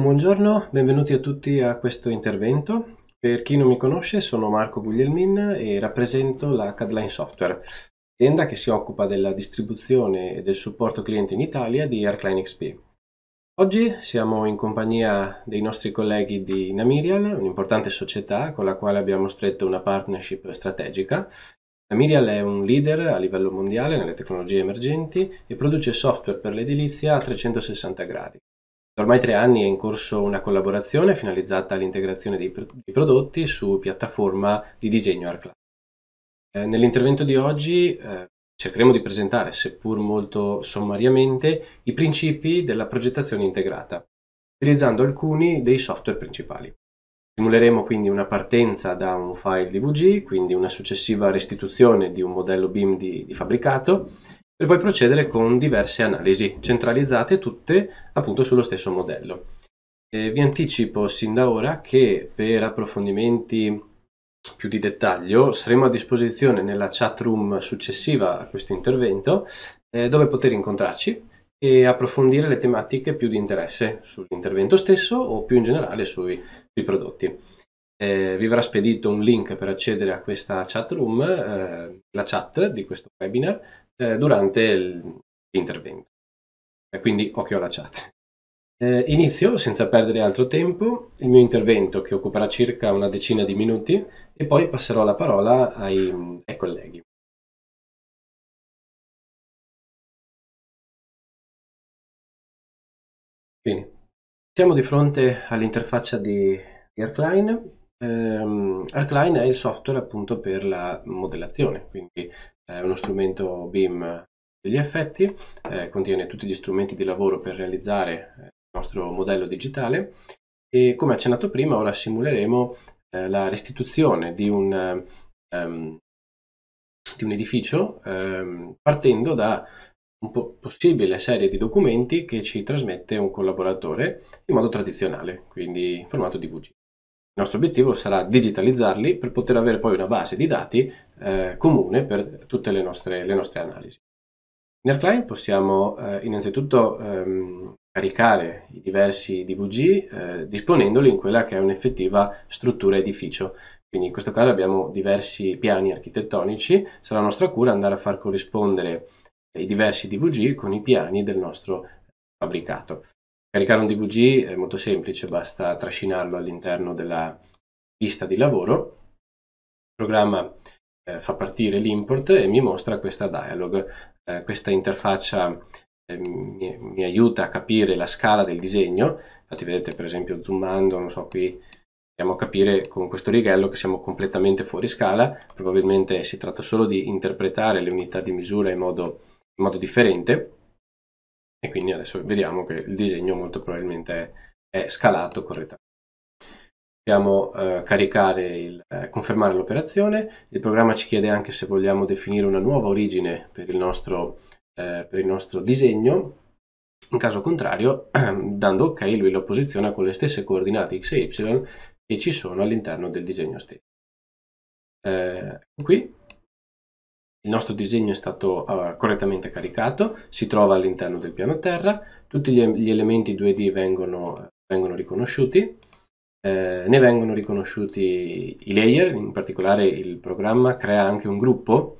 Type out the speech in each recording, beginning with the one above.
buongiorno, benvenuti a tutti a questo intervento. Per chi non mi conosce sono Marco Guglielmin e rappresento la Cadline Software, azienda che si occupa della distribuzione e del supporto cliente in Italia di Arcline XP. Oggi siamo in compagnia dei nostri colleghi di Namirial, un'importante società con la quale abbiamo stretto una partnership strategica. Namirial è un leader a livello mondiale nelle tecnologie emergenti e produce software per l'edilizia a 360 gradi. Da ormai tre anni è in corso una collaborazione finalizzata all'integrazione dei, pr dei, prodotti su piattaforma di disegno ArcLab. Eh, Nell'intervento di oggi eh, cercheremo di presentare, seppur molto sommariamente, i principi della progettazione integrata, utilizzando alcuni dei software principali. Simuleremo quindi una partenza da un file DVG, quindi una successiva restituzione di un modello BIM di, di fabbricato, per poi procedere con diverse analisi, centralizzate tutte appunto sullo stesso modello. E vi anticipo sin da ora che per approfondimenti più di dettaglio saremo a disposizione nella chat room successiva a questo intervento eh, dove poter incontrarci e approfondire le tematiche più di interesse sull'intervento stesso o più in generale sui, sui prodotti. Eh, vi verrà spedito un link per accedere a questa chat room, eh, la chat di questo webinar, eh, durante l'intervento. E Quindi occhio alla chat. Eh, inizio senza perdere altro tempo il mio intervento che occuperà circa una decina di minuti e poi passerò la parola ai, ai colleghi. Bene. Siamo di fronte all'interfaccia di, di Arcline. Um, ehm, Arcline è il software appunto per la modellazione, quindi è uno strumento BIM degli effetti, eh, contiene tutti gli strumenti di lavoro per realizzare eh, il nostro modello digitale e come accennato prima ora simuleremo eh, la restituzione di un, um, di un edificio um, partendo da un po possibile serie di documenti che ci trasmette un collaboratore in modo tradizionale, quindi in formato DVG. Il nostro obiettivo sarà digitalizzarli per poter avere poi una base di dati eh, comune per tutte le nostre, le nostre, analisi. Nel client possiamo eh, innanzitutto ehm, caricare i diversi DVG eh, disponendoli in quella che è un'effettiva struttura edificio. Quindi in questo caso abbiamo diversi piani architettonici, sarà nostra cura andare a far corrispondere i diversi DVG con i piani del nostro fabbricato. Caricare un DVG è molto semplice, basta trascinarlo all'interno della pista di lavoro. Il programma eh, fa partire l'import e mi mostra questa dialog. Eh, questa interfaccia eh, mi, mi, aiuta a capire la scala del disegno. Infatti vedete per esempio zoomando, non so, qui andiamo a capire con questo righello che siamo completamente fuori scala. Probabilmente si tratta solo di interpretare le unità di misura in modo, in modo differente. E quindi adesso vediamo che il disegno molto probabilmente è, è scalato correttamente possiamo eh, caricare il, eh, confermare l'operazione. Il programma ci chiede anche se vogliamo definire una nuova origine per il nostro, eh, per il nostro disegno. In caso contrario, dando ok, lui lo posiziona con le stesse coordinate x e y che ci sono all'interno del disegno stesso. Eh, qui il nostro disegno è stato uh, correttamente caricato, si trova all'interno del piano terra, tutti gli, gli elementi 2D vengono, vengono riconosciuti, eh, ne vengono riconosciuti i layer, in particolare il programma crea anche un gruppo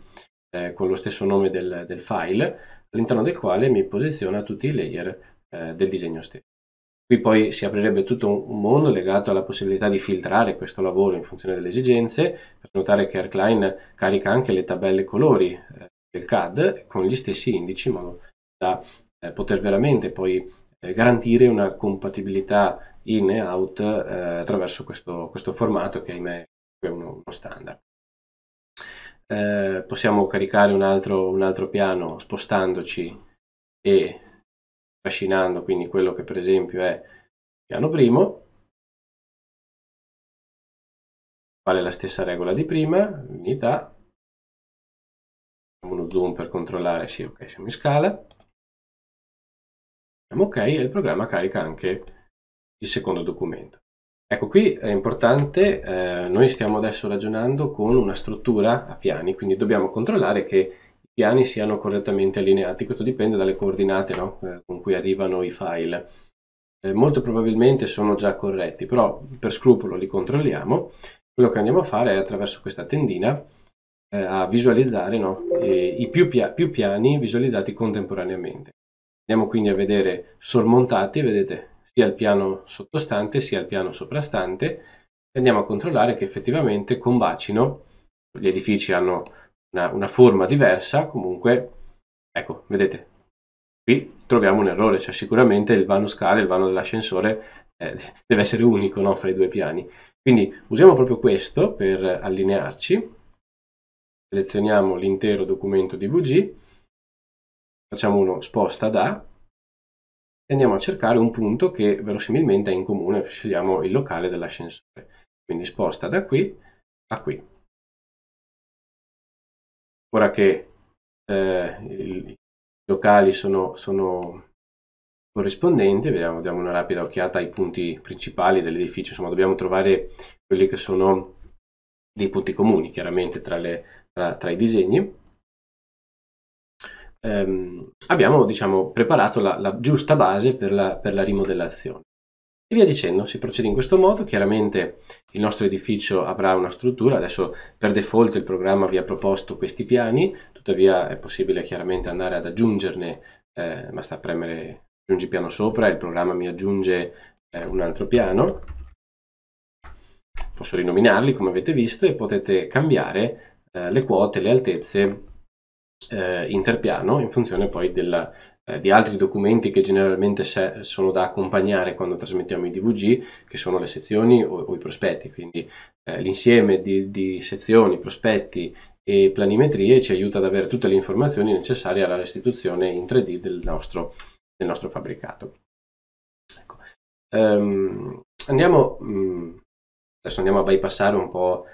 eh, con lo stesso nome del, del file, all'interno del quale mi posiziona tutti i layer eh, del disegno stesso. Qui poi si aprirebbe tutto un mondo legato alla possibilità di filtrare questo lavoro in funzione delle esigenze. Per notare che Aircline carica anche le tabelle colori eh, del CAD con gli stessi indici in modo da eh, poter veramente poi garantire una compatibilità in e out eh, attraverso questo, questo, formato che ahimè è uno, uno standard. Eh, possiamo caricare un altro, un altro piano spostandoci e trascinando quindi quello che per esempio è il piano primo, vale la stessa regola di prima, unità, uno zoom per controllare, sì ok siamo in scala, diciamo ok e il programma carica anche il secondo documento. Ecco qui è importante, eh, noi stiamo adesso ragionando con una struttura a piani, quindi dobbiamo controllare che i piani siano correttamente allineati, questo dipende dalle coordinate no? eh, con cui arrivano i file. Eh, molto probabilmente sono già corretti, però per scrupolo li controlliamo. Quello che andiamo a fare è attraverso questa tendina eh, a visualizzare no? i più, pia più piani visualizzati contemporaneamente. Andiamo quindi a vedere sormontati, vedete sia il piano sottostante sia il piano soprastante e andiamo a controllare che effettivamente combacino, gli edifici hanno una, una forma diversa, comunque, ecco, vedete, qui troviamo un errore, cioè sicuramente il vano scala, il vano dell'ascensore eh, deve essere unico no, fra i due piani. Quindi usiamo proprio questo per allinearci, selezioniamo l'intero documento DVG, facciamo uno sposta da e andiamo a cercare un punto che verosimilmente è in comune, scegliamo il locale dell'ascensore. Quindi sposta da qui a qui. Ora che eh, i locali sono, sono corrispondenti, vediamo, diamo una rapida occhiata ai punti principali dell'edificio, insomma dobbiamo trovare quelli che sono dei punti comuni chiaramente tra, le, tra, tra i disegni ehm, abbiamo diciamo, preparato la, la, giusta base per la, per la rimodellazione. E via dicendo, si procede in questo modo, chiaramente il nostro edificio avrà una struttura, adesso per default il programma vi ha proposto questi piani, tuttavia è possibile chiaramente andare ad aggiungerne, eh, basta premere aggiungi piano sopra, e il programma mi aggiunge eh, un altro piano, posso rinominarli come avete visto e potete cambiare eh, le quote, le altezze eh, interpiano in funzione poi della, eh, di altri documenti che generalmente se- sono da accompagnare quando trasmettiamo i DVG, che sono le sezioni o, o i prospetti. Quindi eh, l'insieme di, di sezioni, prospetti e planimetrie ci aiuta ad avere tutte le informazioni necessarie alla restituzione in 3D del nostro, del nostro fabbricato. Ecco. Um, andiamo, um, adesso andiamo a bypassare un po'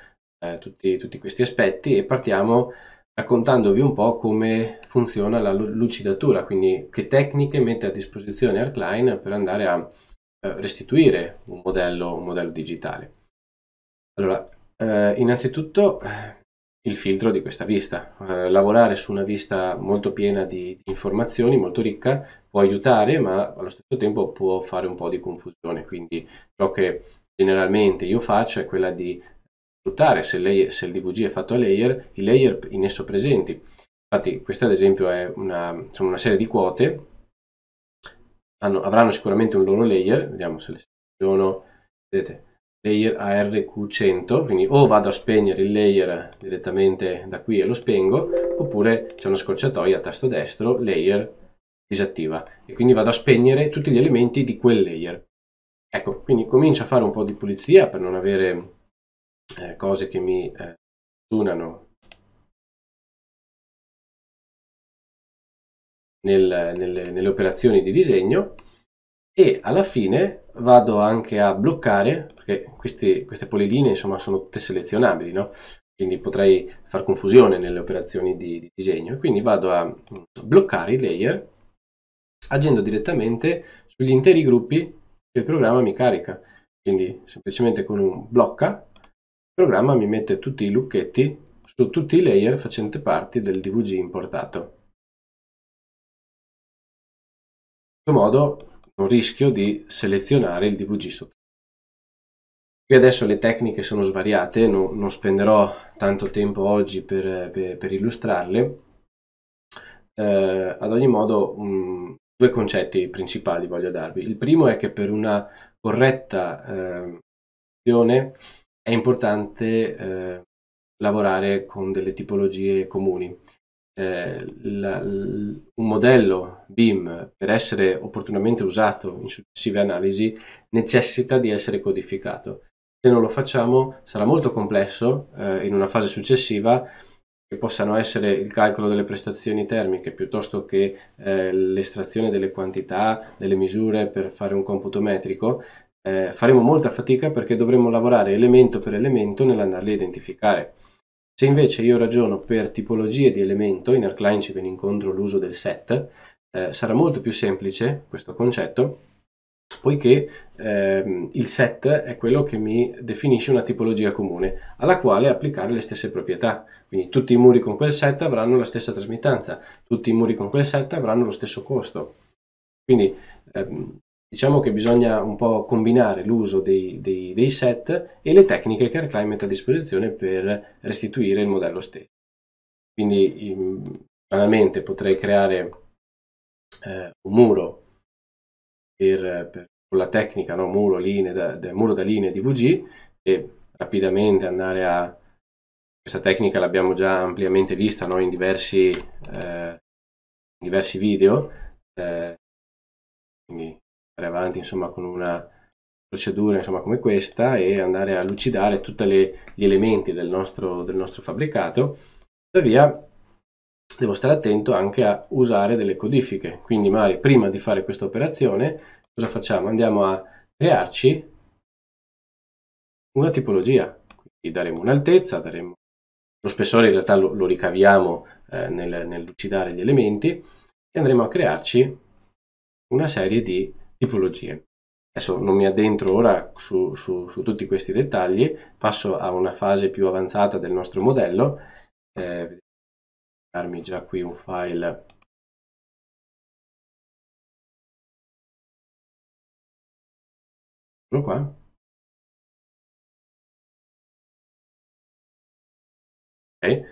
eh, tutti, tutti, questi aspetti e partiamo raccontandovi un po' come funziona la lucidatura, quindi che tecniche mette a disposizione Arcline per andare a eh, restituire un modello, un modello digitale. Allora, eh, innanzitutto eh, il filtro di questa vista. Eh, lavorare su una vista molto piena di, di, informazioni, molto ricca, può aiutare, ma allo stesso tempo può fare un po' di confusione. Quindi ciò che generalmente io faccio è quella di valutare se, layer, se il DVG è fatto a layer, i layer in esso presenti. Infatti questa ad esempio è una, insomma, una serie di quote, hanno, avranno sicuramente un loro layer, vediamo se le seleziono, vedete, layer ARQ100, quindi o vado a spegnere il layer direttamente da qui e lo spengo, oppure c'è una scorciatoia a tasto destro, layer disattiva, e quindi vado a spegnere tutti gli elementi di quel layer. Ecco, quindi comincio a fare un po' di pulizia per non avere eh, cose che mi eh, fortunano nel, nelle, nelle operazioni di disegno e alla fine vado anche a bloccare, perché questi, queste polilinee insomma sono tutte selezionabili, no? quindi potrei far confusione nelle operazioni di, di disegno, quindi vado a bloccare i layer agendo direttamente sugli interi gruppi che il programma mi carica, quindi semplicemente con un blocca programma mi mette tutti i lucchetti su tutti i layer facenti parte del DVG importato. In questo modo non rischio di selezionare il DVG sotto. Qui adesso le tecniche sono svariate, no, non spenderò tanto tempo oggi per, per, per illustrarle. Eh, ad ogni modo, mh, due concetti principali voglio darvi. Il primo è che per una corretta eh, è importante eh, lavorare con delle tipologie comuni. Eh, la, l, un modello BIM per essere opportunamente usato in successive analisi necessita di essere codificato. Se non lo facciamo sarà molto complesso eh, in una fase successiva che possano essere il calcolo delle prestazioni termiche piuttosto che eh, l'estrazione delle quantità, delle misure per fare un computo metrico, eh, faremo molta fatica perché dovremo lavorare elemento per elemento nell'andarli a identificare. Se invece io ragiono per tipologie di elemento, in AirCline ci viene incontro l'uso del set, eh, sarà molto più semplice questo concetto, poiché ehm, il set è quello che mi definisce una tipologia comune, alla quale applicare le stesse proprietà. Quindi tutti i muri con quel set avranno la stessa trasmittanza, tutti i muri con quel set avranno lo stesso costo. Quindi ehm, Diciamo che bisogna un po' combinare l'uso dei, dei, dei, set e le tecniche che AirClimb mette a disposizione per restituire il modello stesso. Quindi banalmente potrei creare eh, un muro per, per, con la tecnica no? muro, linee da, da, muro da linee di VG e rapidamente andare a... Questa tecnica l'abbiamo già ampiamente vista no? in, diversi, eh, in diversi video, eh, quindi andare avanti insomma con una procedura insomma come questa e andare a lucidare tutti gli elementi del nostro, del nostro fabbricato tuttavia devo stare attento anche a usare delle codifiche quindi magari prima di fare questa operazione cosa facciamo? andiamo a crearci una tipologia quindi daremo un'altezza daremo lo spessore in realtà lo, lo ricaviamo eh, nel, nel lucidare gli elementi e andremo a crearci una serie di tipologie. Adesso non mi addentro ora su, su, su, tutti questi dettagli, passo a una fase più avanzata del nostro modello. Eh, darmi già qui un file Eccolo qua. Okay.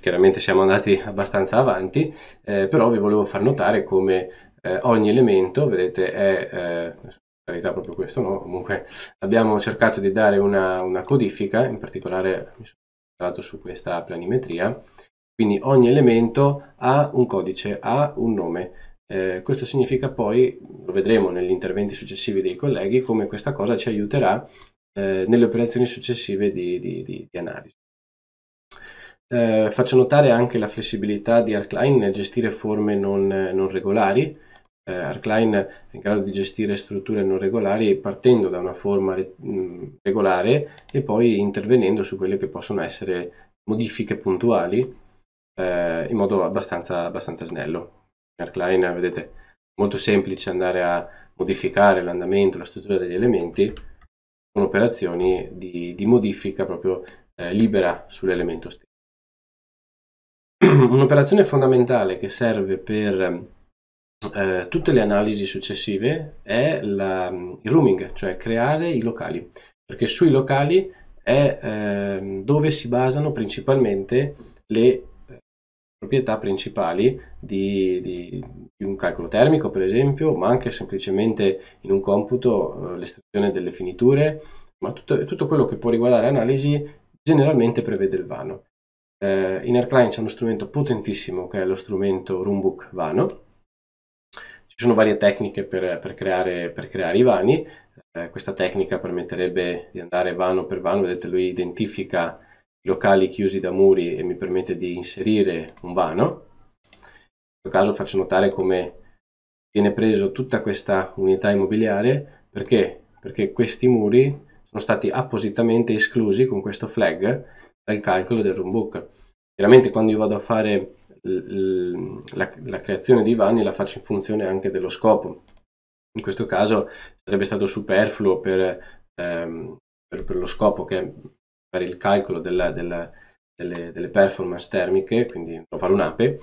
Chiaramente siamo andati abbastanza avanti, eh, però vi volevo far notare come eh, ogni elemento, vedete, è... Eh, carità proprio questo no, comunque abbiamo cercato di dare una, una codifica, in particolare mi sono concentrato su questa planimetria, quindi ogni elemento ha un codice, ha un nome, eh, questo significa poi, lo vedremo negli interventi successivi dei colleghi, come questa cosa ci aiuterà eh, nelle operazioni successive di, di, di, di analisi. Eh, faccio notare anche la flessibilità di Arcline nel gestire forme non, non regolari, eh, Arcline è in grado di gestire strutture non regolari partendo da una forma re mm, regolare e poi intervenendo su quelle che possono essere modifiche puntuali eh, in modo abbastanza, abbastanza snello. In Arcline vedete molto semplice andare a modificare l'andamento, la struttura degli elementi con operazioni di, di modifica proprio eh, libera sull'elemento stesso. Un'operazione fondamentale che serve per eh, tutte le analisi successive è la, il rooming, cioè creare i locali, perché sui locali è eh, dove si basano principalmente le eh, proprietà principali di, di, di, un calcolo termico, per esempio, ma anche semplicemente in un computo eh, l'estrazione delle finiture, ma tutto, tutto, quello che può riguardare analisi generalmente prevede il vano. Eh, in AirClient c'è uno strumento potentissimo che è lo strumento Roombook Vano, ci sono varie tecniche per, per, creare, per creare, i vani, eh, questa tecnica permetterebbe di andare vano per vano, vedete lui identifica i locali chiusi da muri e mi permette di inserire un vano. In questo caso faccio notare come viene preso tutta questa unità immobiliare perché, perché questi muri sono stati appositamente esclusi con questo flag dal calcolo del room book. Chiaramente quando io vado a fare la, la creazione di vani la faccio in funzione anche dello scopo. In questo caso sarebbe stato superfluo per, ehm, per, per lo scopo che è per il calcolo della, della, delle, delle, performance termiche, quindi fare un'ape,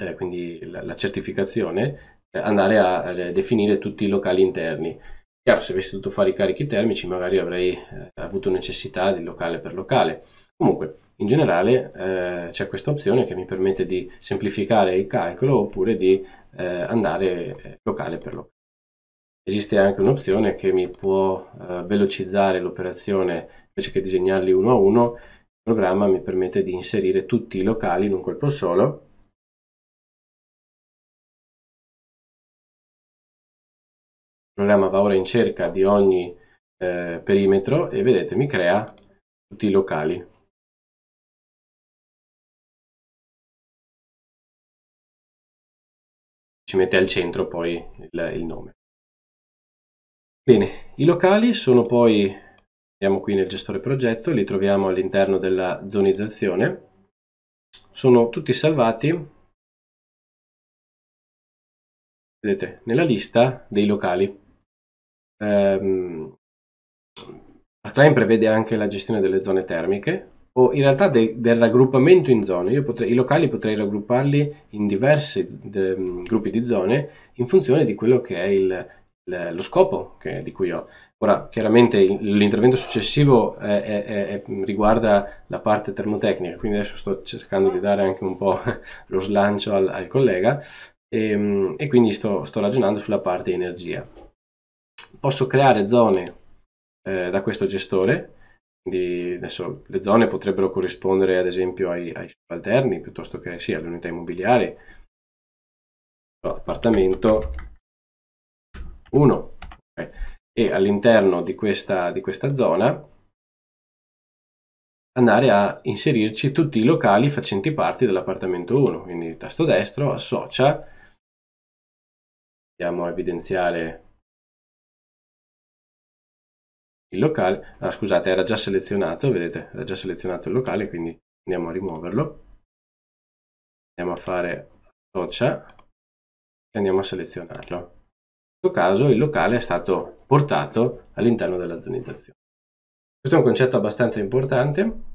eh, quindi la, la certificazione, eh, andare a, a definire tutti i locali interni. Chiaro, se avessi dovuto fare i carichi termici magari avrei eh, avuto necessità di locale per locale Comunque, in generale eh, c'è questa opzione che mi permette di semplificare il calcolo oppure di eh, andare eh, locale per locale. Esiste anche un'opzione che mi può eh, velocizzare l'operazione invece che disegnarli uno a uno. Il programma mi permette di inserire tutti i locali in un colpo solo Il programma va ora in cerca di ogni eh, perimetro e vedete mi crea tutti i locali. ci mette al centro poi il, il nome. Bene, i locali sono poi, andiamo qui nel gestore progetto, li troviamo all'interno della zonizzazione, sono tutti salvati vedete, nella lista dei locali. Um, ehm, prevede anche la gestione delle zone termiche, o in realtà de, del raggruppamento in zone. Potrei, I locali potrei raggrupparli in diversi de, gruppi di zone in funzione di quello che è il, il, lo scopo che, di cui ho. Ora, chiaramente l'intervento successivo è, è, è, riguarda la parte termotecnica, quindi adesso sto cercando di dare anche un po' lo slancio al, al collega e, ehm, e quindi sto, sto, ragionando sulla parte energia. Posso creare zone eh, da questo gestore quindi adesso le zone potrebbero corrispondere ad esempio ai, ai subalterni piuttosto che sì, alle unità immobiliari. Allora, appartamento 1. Okay. E all'interno di questa, di questa zona andare a inserirci tutti i locali facenti parte dell'appartamento 1. Quindi tasto destro, associa, andiamo a evidenziare il locale, ah, scusate era già selezionato, vedete, era già selezionato il locale, quindi andiamo a rimuoverlo, andiamo a fare associa e andiamo a selezionarlo. In questo caso il locale è stato portato all'interno della zonizzazione. Questo è un concetto abbastanza importante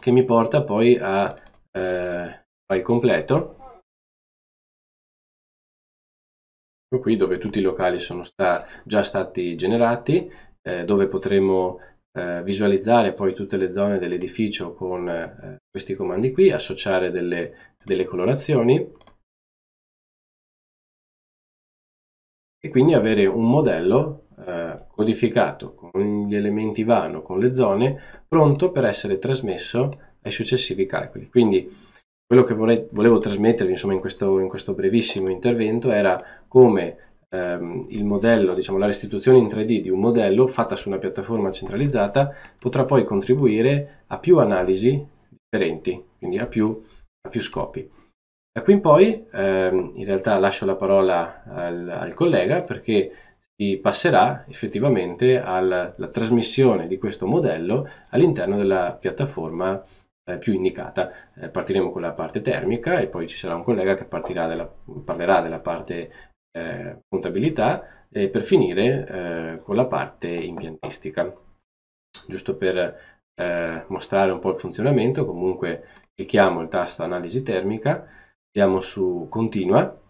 che mi porta poi a eh, file completo qui dove tutti i locali sono sta già stati generati eh, dove potremo eh, visualizzare poi tutte le zone dell'edificio con eh, questi comandi qui, associare delle, delle colorazioni e quindi avere un modello eh, codificato con gli elementi vano, con le zone, pronto per essere trasmesso ai successivi calcoli. Quindi quello che volevo trasmettervi insomma, in, questo, in questo brevissimo intervento era come ehm, il modello, diciamo la restituzione in 3D di un modello fatta su una piattaforma centralizzata potrà poi contribuire a più analisi differenti, quindi a più, a più scopi. Da qui in poi ehm, in realtà lascio la parola al, al collega perché si passerà effettivamente alla trasmissione di questo modello all'interno della piattaforma eh, più indicata. Eh, partiremo con la parte termica e poi ci sarà un collega che della, parlerà della parte eh, contabilità e eh, per finire eh, con la parte impiantistica. Giusto per eh, mostrare un po' il funzionamento, comunque clicchiamo il tasto analisi termica, andiamo su continua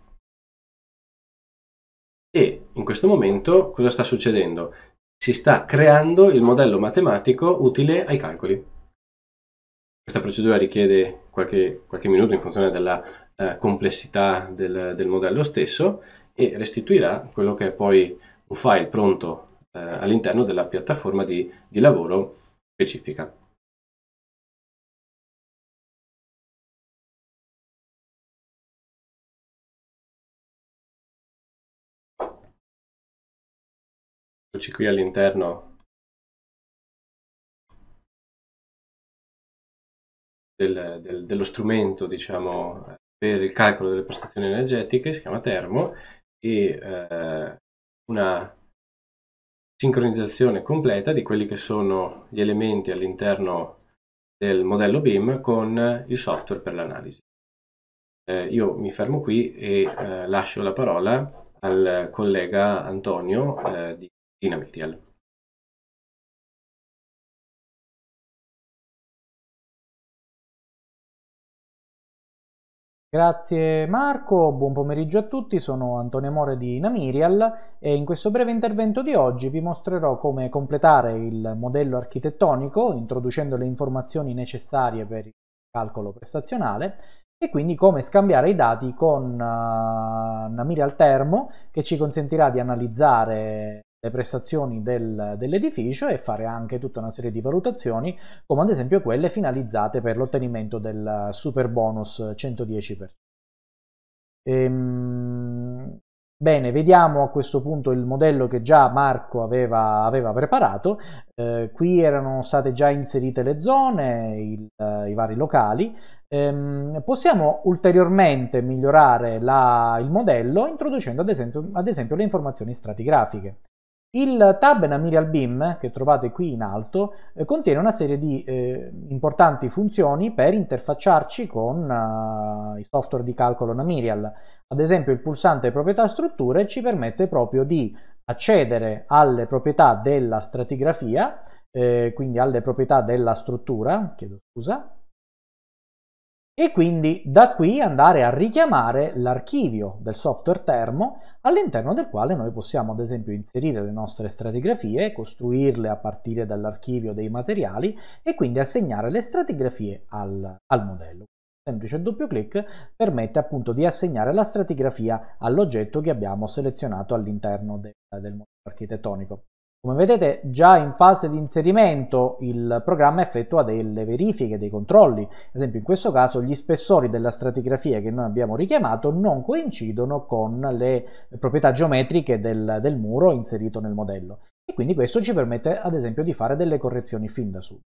e in questo momento cosa sta succedendo? Si sta creando il modello matematico utile ai calcoli. Questa procedura richiede qualche, qualche minuto in funzione della eh, complessità del, del modello stesso e restituirà quello che è poi un file pronto eh, all'interno della piattaforma di, di lavoro specifica. Eccoci qui all'interno Del, del, dello strumento diciamo, per il calcolo delle prestazioni energetiche, si chiama termo, e eh, una sincronizzazione completa di quelli che sono gli elementi all'interno del modello BIM con il software per l'analisi. Eh, io mi fermo qui e eh, lascio la parola al collega Antonio eh, di Dynamedial. Grazie Marco, buon pomeriggio a tutti, sono Antonio More di Namirial e in questo breve intervento di oggi vi mostrerò come completare il modello architettonico introducendo le informazioni necessarie per il calcolo prestazionale e quindi come scambiare i dati con uh, Namirial Termo che ci consentirà di analizzare le prestazioni del, dell'edificio e fare anche tutta una serie di valutazioni come ad esempio quelle finalizzate per l'ottenimento del super bonus 110%. Ehm, bene, vediamo a questo punto il modello che già Marco aveva, aveva preparato. Eh, qui erano state già inserite le zone, il, eh, i vari locali. Ehm, possiamo ulteriormente migliorare la, il modello introducendo ad esempio, ad esempio le informazioni stratigrafiche. Il tab Namirial Beam, che trovate qui in alto, eh, contiene una serie di eh, importanti funzioni per interfacciarci con eh, i software di calcolo Namirial. Ad esempio il pulsante proprietà strutture ci permette proprio di accedere alle proprietà della stratigrafia, eh, quindi alle proprietà della struttura, chiedo scusa, e quindi da qui andare a richiamare l'archivio del software termo all'interno del quale noi possiamo ad esempio inserire le nostre stratigrafie, costruirle a partire dall'archivio dei materiali e quindi assegnare le stratigrafie al, al modello. Un semplice doppio clic permette appunto di assegnare la stratigrafia all'oggetto che abbiamo selezionato all'interno de, del modello architettonico. Come vedete già in fase di inserimento il programma effettua delle verifiche, dei controlli. Ad esempio in questo caso gli spessori della stratigrafia che noi abbiamo richiamato non coincidono con le proprietà geometriche del, del muro inserito nel modello e quindi questo ci permette ad esempio di fare delle correzioni fin da subito.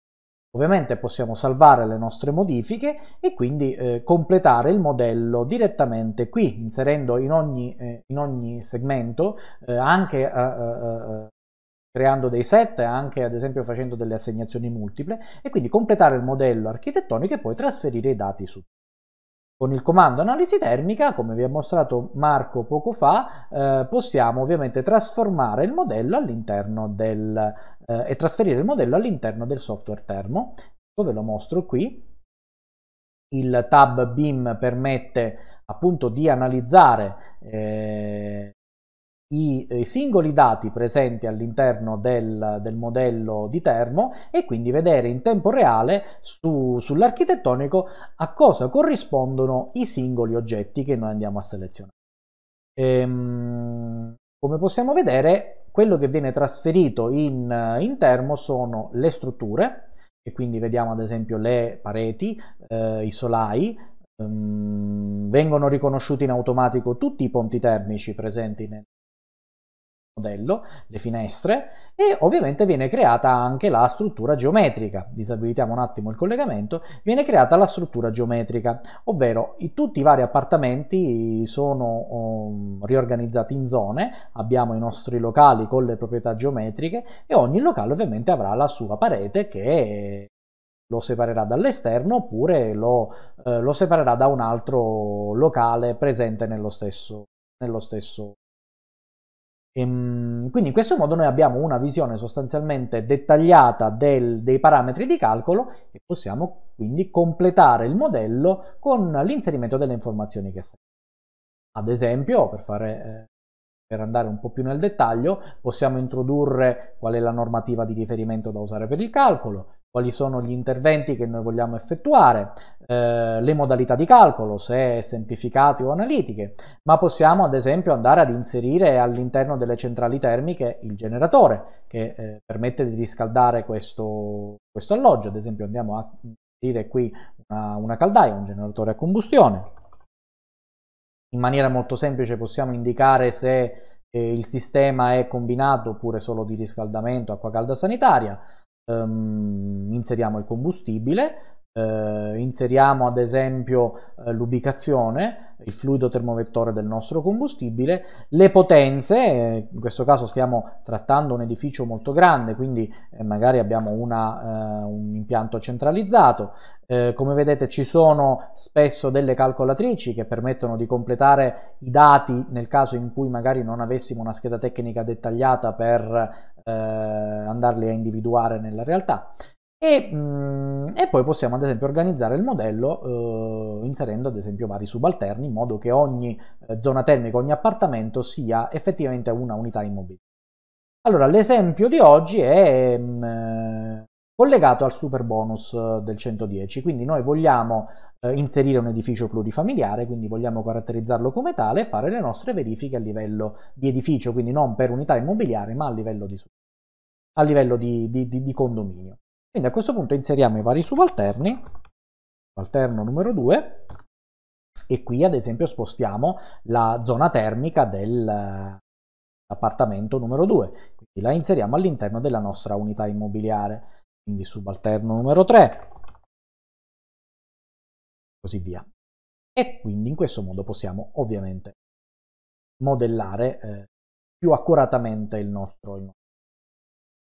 Ovviamente possiamo salvare le nostre modifiche e quindi eh, completare il modello direttamente qui, inserendo in ogni, eh, in ogni segmento eh, anche eh, eh, eh, creando dei set, anche ad esempio facendo delle assegnazioni multiple, e quindi completare il modello architettonico e poi trasferire i dati su. Con il comando analisi termica, come vi ha mostrato Marco poco fa, eh, possiamo ovviamente trasformare il modello all'interno del, eh, e trasferire il modello all'interno del software termo. Ve lo mostro qui. Il tab BIM permette appunto di analizzare eh, i, i singoli dati presenti all'interno del, del, modello di termo e quindi vedere in tempo reale su, sull'architettonico a cosa corrispondono i singoli oggetti che noi andiamo a selezionare. Ehm, come possiamo vedere, quello che viene trasferito in, in termo sono le strutture, e quindi vediamo ad esempio le pareti, eh, i solai, um, vengono riconosciuti in automatico tutti i ponti termici presenti nel, modello, le finestre e ovviamente viene creata anche la struttura geometrica. Disabilitiamo un attimo il collegamento, viene creata la struttura geometrica, ovvero i, tutti i vari appartamenti sono um, riorganizzati in zone, abbiamo i nostri locali con le proprietà geometriche e ogni locale ovviamente avrà la sua parete che lo separerà dall'esterno oppure lo, eh, lo separerà da un altro locale presente nello stesso, nello stesso Ehm, quindi in questo modo noi abbiamo una visione sostanzialmente dettagliata del, dei parametri di calcolo e possiamo quindi completare il modello con l'inserimento delle informazioni che servono. Ad esempio, per fare eh, per andare un po' più nel dettaglio, possiamo introdurre qual è la normativa di riferimento da usare per il calcolo, quali sono gli interventi che noi vogliamo effettuare, eh, le modalità di calcolo, se semplificate o analitiche, ma possiamo ad esempio andare ad inserire all'interno delle centrali termiche il generatore che eh, permette di riscaldare questo, questo, alloggio, ad esempio andiamo a inserire qui una, una caldaia, un generatore a combustione. In maniera molto semplice possiamo indicare se eh, il sistema è combinato oppure solo di riscaldamento, acqua calda sanitaria, um, inseriamo il combustibile, eh, inseriamo ad esempio eh, l'ubicazione, il fluido termovettore del nostro combustibile, le potenze, eh, in questo caso stiamo trattando un edificio molto grande, quindi eh, magari abbiamo una, eh, un impianto centralizzato, eh, come vedete ci sono spesso delle calcolatrici che permettono di completare i dati nel caso in cui magari non avessimo una scheda tecnica dettagliata per andarli a individuare nella realtà. E, mm, e, poi possiamo ad esempio organizzare il modello eh, inserendo ad esempio vari subalterni in modo che ogni eh, zona termica, ogni appartamento sia effettivamente una unità immobiliare. Allora l'esempio di oggi è mh, mm, collegato al super bonus eh, del 110, quindi noi vogliamo eh, inserire un edificio plurifamiliare, quindi vogliamo caratterizzarlo come tale e fare le nostre verifiche a livello di edificio, quindi non per unità immobiliare ma a livello di, a livello di, di, di condominio. Quindi a questo punto inseriamo i vari subalterni, subalterno numero 2, e qui ad esempio spostiamo la zona termica dell'appartamento eh, numero 2, quindi la inseriamo all'interno della nostra unità immobiliare, quindi subalterno numero 3, così via. E quindi in questo modo possiamo ovviamente modellare eh, più accuratamente il nostro, il nostro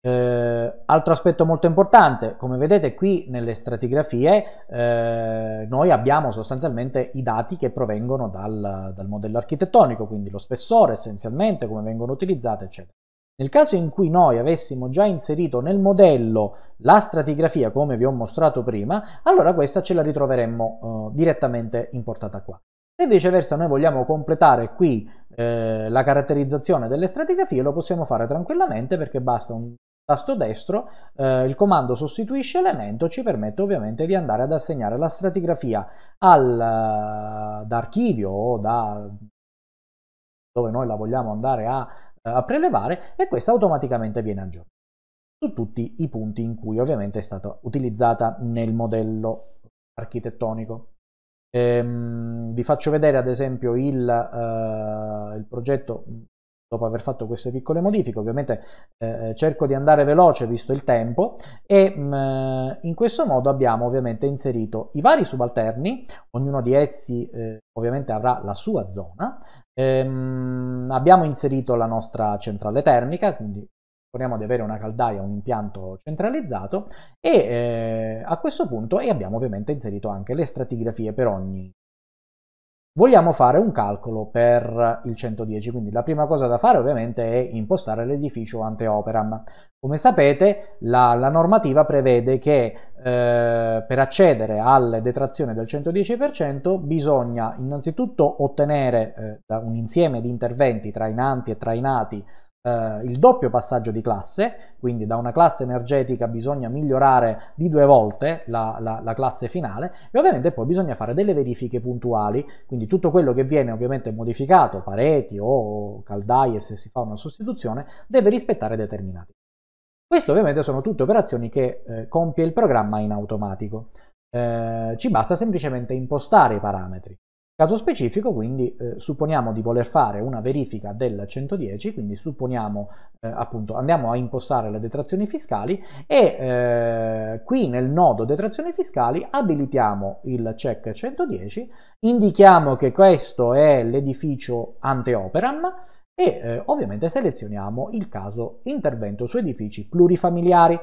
eh, altro aspetto molto importante, come vedete qui nelle stratigrafie, eh, noi abbiamo sostanzialmente i dati che provengono dal, dal, modello architettonico, quindi lo spessore essenzialmente, come vengono utilizzate, eccetera. Nel caso in cui noi avessimo già inserito nel modello la stratigrafia, come vi ho mostrato prima, allora questa ce la ritroveremmo eh, direttamente importata qua. Se viceversa noi vogliamo completare qui eh, la caratterizzazione delle stratigrafie lo possiamo fare tranquillamente perché basta un tasto destro, eh, il comando sostituisce elemento ci permette ovviamente di andare ad assegnare la stratigrafia al, eh, da archivio o da dove noi la vogliamo andare a, eh, a prelevare e questa automaticamente viene aggiornata su tutti i punti in cui ovviamente è stata utilizzata nel modello architettonico. Ehm, vi faccio vedere ad esempio il, eh, il progetto dopo aver fatto queste piccole modifiche, ovviamente eh, cerco di andare veloce visto il tempo e mh, mm, eh, in questo modo abbiamo ovviamente inserito i vari subalterni, ognuno di essi eh, ovviamente avrà la sua zona, ehm, abbiamo inserito la nostra centrale termica, quindi supponiamo di avere una caldaia, un impianto centralizzato e eh, a questo punto e abbiamo ovviamente inserito anche le stratigrafie per ogni Vogliamo fare un calcolo per il 110, quindi la prima cosa da fare ovviamente è impostare l'edificio ante operam. Come sapete la, la normativa prevede che eh, per accedere alle detrazioni del 110% bisogna innanzitutto ottenere eh, da un insieme di interventi trainanti e trainati eh, il doppio passaggio di classe, quindi da una classe energetica bisogna migliorare di due volte la, la, la, classe finale e ovviamente poi bisogna fare delle verifiche puntuali, quindi tutto quello che viene ovviamente modificato, pareti o caldaie se si fa una sostituzione, deve rispettare determinati. Queste ovviamente sono tutte operazioni che eh, compie il programma in automatico. Eh, ci basta semplicemente impostare i parametri. Caso specifico, quindi, eh, supponiamo di voler fare una verifica del 110, quindi supponiamo, eh, appunto, andiamo a impostare le detrazioni fiscali e eh, qui nel nodo detrazioni fiscali abilitiamo il check 110, indichiamo che questo è l'edificio ante operam e eh, ovviamente selezioniamo il caso intervento su edifici plurifamiliari.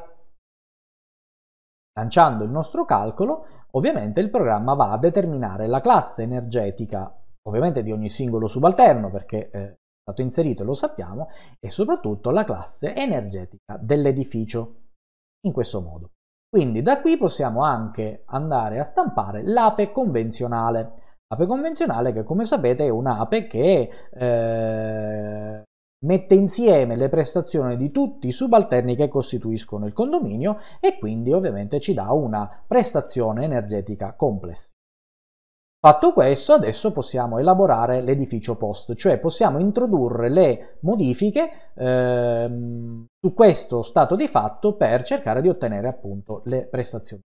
Lanciando il nostro calcolo, ovviamente il programma va a determinare la classe energetica, ovviamente di ogni singolo subalterno, perché eh, è stato inserito, e lo sappiamo, e soprattutto la classe energetica dell'edificio, in questo modo. Quindi da qui possiamo anche andare a stampare l'ape convenzionale. Ape convenzionale che come sapete è un'ape che eh, mette insieme le prestazioni di tutti i subalterni che costituiscono il condominio e quindi ovviamente ci dà una prestazione energetica complessa. Fatto questo, adesso possiamo elaborare l'edificio post, cioè possiamo introdurre le modifiche ehm, su questo stato di fatto per cercare di ottenere appunto le prestazioni.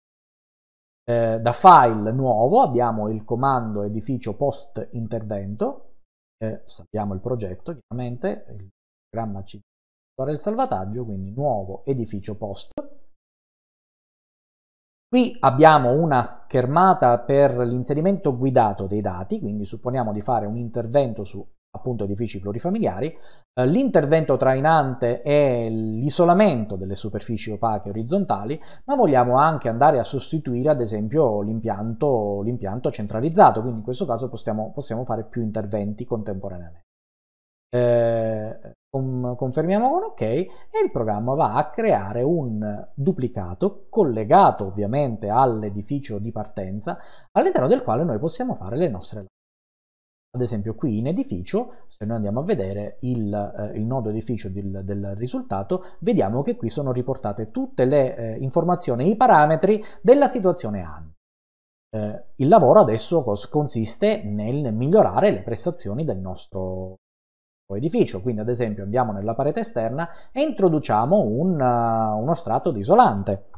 Eh, da file nuovo abbiamo il comando edificio post intervento, eh, sappiamo il progetto, chiaramente, il programma ci fare il salvataggio, quindi nuovo edificio post. Qui abbiamo una schermata per l'inserimento guidato dei dati, quindi supponiamo di fare un intervento su appunto edifici plurifamiliari, eh, l'intervento trainante è l'isolamento delle superfici opache orizzontali, ma vogliamo anche andare a sostituire ad esempio l'impianto, l'impianto centralizzato, quindi in questo caso possiamo, possiamo fare più interventi contemporaneamente. Eh, confermiamo con ok e il programma va a creare un duplicato collegato ovviamente all'edificio di partenza all'interno del quale noi possiamo fare le nostre ad esempio qui in edificio, se noi andiamo a vedere il, eh, il nodo edificio del, del, risultato, vediamo che qui sono riportate tutte le eh, informazioni i parametri della situazione anno. Eh, il lavoro adesso consiste nel migliorare le prestazioni del nostro edificio, quindi ad esempio andiamo nella parete esterna e introduciamo un, uh, uno strato di isolante.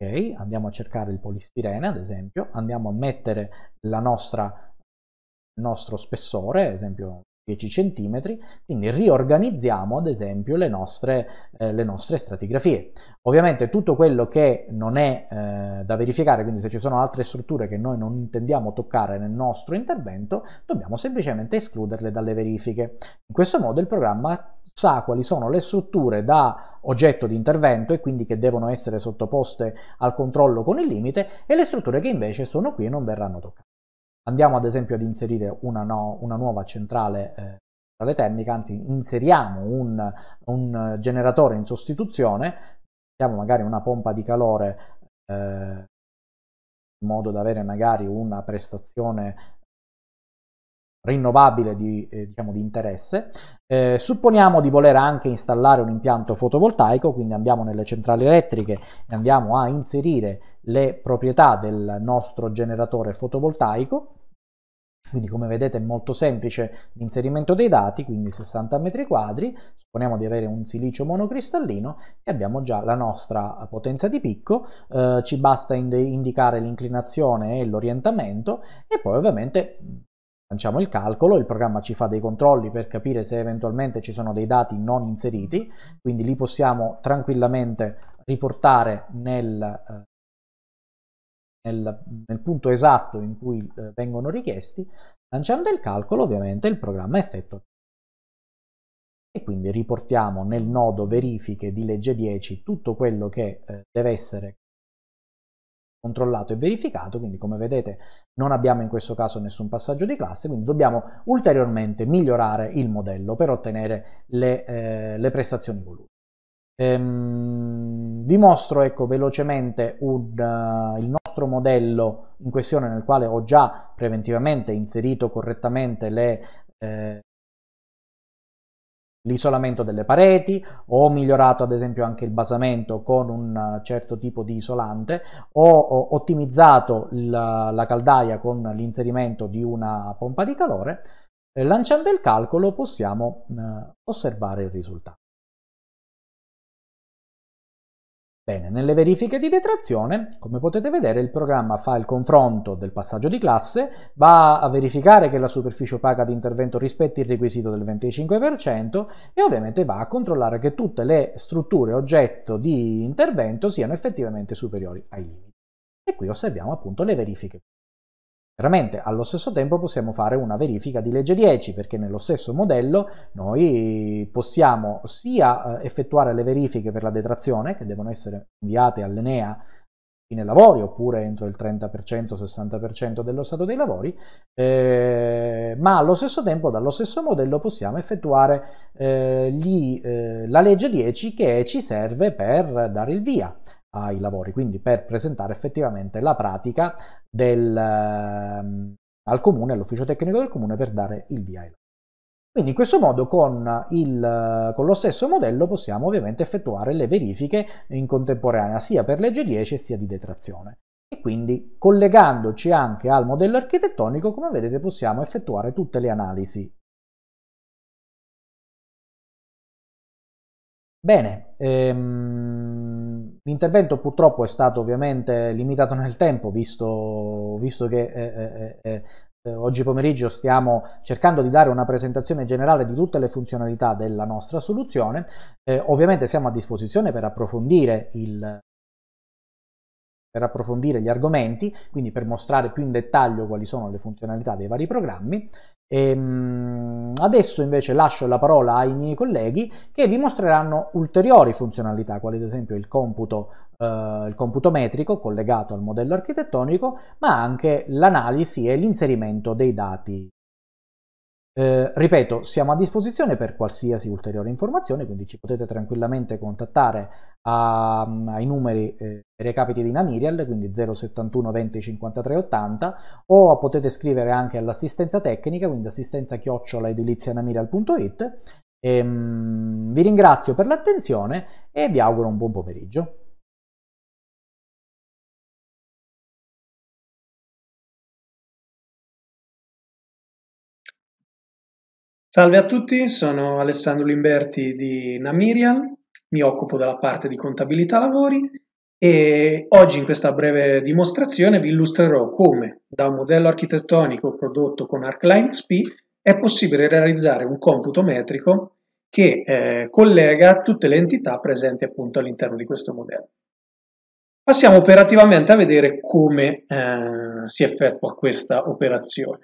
Okay, andiamo a cercare il polistirene ad esempio, andiamo a mettere la nostra nostro spessore, ad esempio 10 cm, quindi riorganizziamo ad esempio le nostre, eh, le nostre, stratigrafie. Ovviamente tutto quello che non è eh, da verificare, quindi se ci sono altre strutture che noi non intendiamo toccare nel nostro intervento, dobbiamo semplicemente escluderle dalle verifiche. In questo modo il programma sa quali sono le strutture da oggetto di intervento e quindi che devono essere sottoposte al controllo con il limite e le strutture che invece sono qui e non verranno toccate andiamo ad esempio ad inserire una, no, una nuova centrale, eh, termica, anzi inseriamo un, un, generatore in sostituzione, mettiamo magari una pompa di calore eh, in modo da avere magari una prestazione rinnovabile di, eh, diciamo, di interesse. Eh, supponiamo di voler anche installare un impianto fotovoltaico, quindi andiamo nelle centrali elettriche e andiamo a inserire le proprietà del nostro generatore fotovoltaico. Quindi come vedete è molto semplice l'inserimento dei dati, quindi 60 metri quadri, supponiamo di avere un silicio monocristallino e abbiamo già la nostra potenza di picco, eh, ci basta ind indicare l'inclinazione e l'orientamento e poi ovviamente lanciamo il calcolo, il programma ci fa dei controlli per capire se eventualmente ci sono dei dati non inseriti, quindi li possiamo tranquillamente riportare nel eh, nel, nel punto esatto in cui eh, vengono richiesti, lanciando il calcolo ovviamente il programma effettua. E quindi riportiamo nel nodo verifiche di legge 10 tutto quello che eh, deve essere controllato e verificato, quindi come vedete non abbiamo in questo caso nessun passaggio di classe, quindi dobbiamo ulteriormente migliorare il modello per ottenere le, eh, le prestazioni volute. Ehm, vi mostro ecco, velocemente un, uh, il nostro modello in questione nel quale ho già preventivamente inserito correttamente le, eh, l'isolamento delle pareti, ho migliorato ad esempio anche il basamento con un certo tipo di isolante, ho, ho ottimizzato la, la caldaia con l'inserimento di una pompa di calore, eh, lanciando il calcolo possiamo eh, osservare il risultato. Bene, nelle verifiche di detrazione, come potete vedere, il programma fa il confronto del passaggio di classe, va a verificare che la superficie opaca di intervento rispetti il requisito del 25% e ovviamente va a controllare che tutte le strutture oggetto di intervento siano effettivamente superiori ai limiti. E qui osserviamo appunto le verifiche. Veramente, allo stesso tempo possiamo fare una verifica di legge 10 perché nello stesso modello noi possiamo sia eh, effettuare le verifiche per la detrazione che devono essere inviate all'Enea fine lavori oppure entro il 30%, 60% dello stato dei lavori, eh, ma allo stesso tempo dallo stesso modello possiamo effettuare eh, gli, eh, la legge 10 che ci serve per dare il via ai lavori, quindi per presentare effettivamente la pratica del, ehm, al comune, all'ufficio tecnico del comune per dare il via ai lavori. Quindi in questo modo con, il, con, lo stesso modello possiamo ovviamente effettuare le verifiche in contemporanea sia per legge 10 sia di detrazione. E quindi collegandoci anche al modello architettonico, come vedete, possiamo effettuare tutte le analisi. Bene, ehm... L'intervento purtroppo è stato ovviamente limitato nel tempo, visto, visto che eh eh, eh, eh, eh, oggi pomeriggio stiamo cercando di dare una presentazione generale di tutte le funzionalità della nostra soluzione. Eh, ovviamente siamo a disposizione per approfondire il, per approfondire gli argomenti, quindi per mostrare più in dettaglio quali sono le funzionalità dei vari programmi e ehm, adesso invece lascio la parola ai miei colleghi che vi mostreranno ulteriori funzionalità, quali ad esempio il computo, eh, il computo metrico collegato al modello architettonico, ma anche l'analisi e l'inserimento dei dati eh, ripeto, siamo a disposizione per qualsiasi ulteriore informazione, quindi ci potete tranquillamente contattare a, mm, ai numeri eh, recapiti di Namirial, quindi 071 20 53 80, o potete scrivere anche all'assistenza tecnica, quindi assistenza chiocciola edilizianamirial.it. Ehm, vi ringrazio per l'attenzione e vi auguro un buon pomeriggio. Salve a tutti, sono Alessandro Limberti di Namirial, mi occupo della parte di contabilità lavori e oggi in questa breve dimostrazione vi illustrerò come da un modello architettonico prodotto con ArcLine XP è possibile realizzare un computo metrico che eh, collega tutte le entità presenti appunto all'interno di questo modello. Passiamo operativamente a vedere come eh, si effettua questa operazione.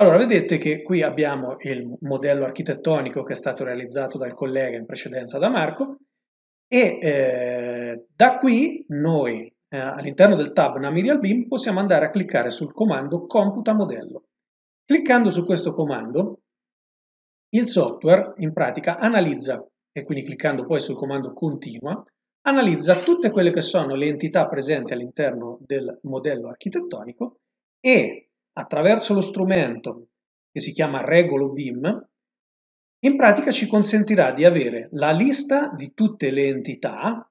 Allora, vedete che qui abbiamo il modello architettonico che è stato realizzato dal collega in precedenza da Marco e eh, da qui noi eh, all'interno del tab Namirial Beam possiamo andare a cliccare sul comando Computa Modello. Cliccando su questo comando il software in pratica analizza e quindi cliccando poi sul comando Continua analizza tutte quelle che sono le entità presenti all'interno del modello architettonico e attraverso lo strumento che si chiama Regolo BIM, in pratica ci consentirà di avere la lista di tutte le entità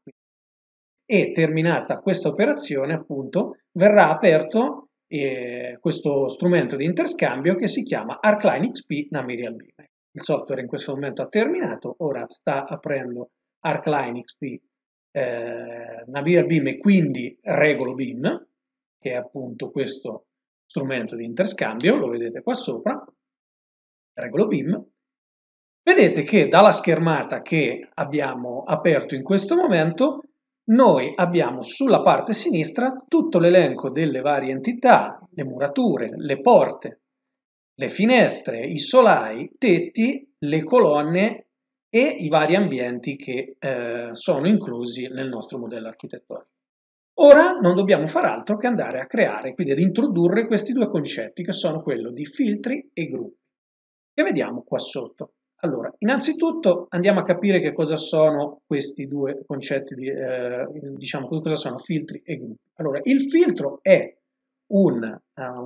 e terminata questa operazione appunto verrà aperto eh, questo strumento di interscambio che si chiama Arcline XP Namirial BIM. Il software in questo momento ha terminato, ora sta aprendo Arcline XP eh, Namirial BIM e quindi Regolo BIM, che è appunto questo strumento di interscambio, lo vedete qua sopra, regolo BIM, vedete che dalla schermata che abbiamo aperto in questo momento noi abbiamo sulla parte sinistra tutto l'elenco delle varie entità, le murature, le porte, le finestre, i solai, i tetti, le colonne e i vari ambienti che eh, sono inclusi nel nostro modello architettonico. Ora non dobbiamo far altro che andare a creare, quindi ad introdurre questi due concetti che sono quello di filtri e gruppi, che vediamo qua sotto. Allora, innanzitutto andiamo a capire che cosa sono questi due concetti, di, eh, diciamo cosa sono filtri e gruppi. Allora, il filtro è un, eh,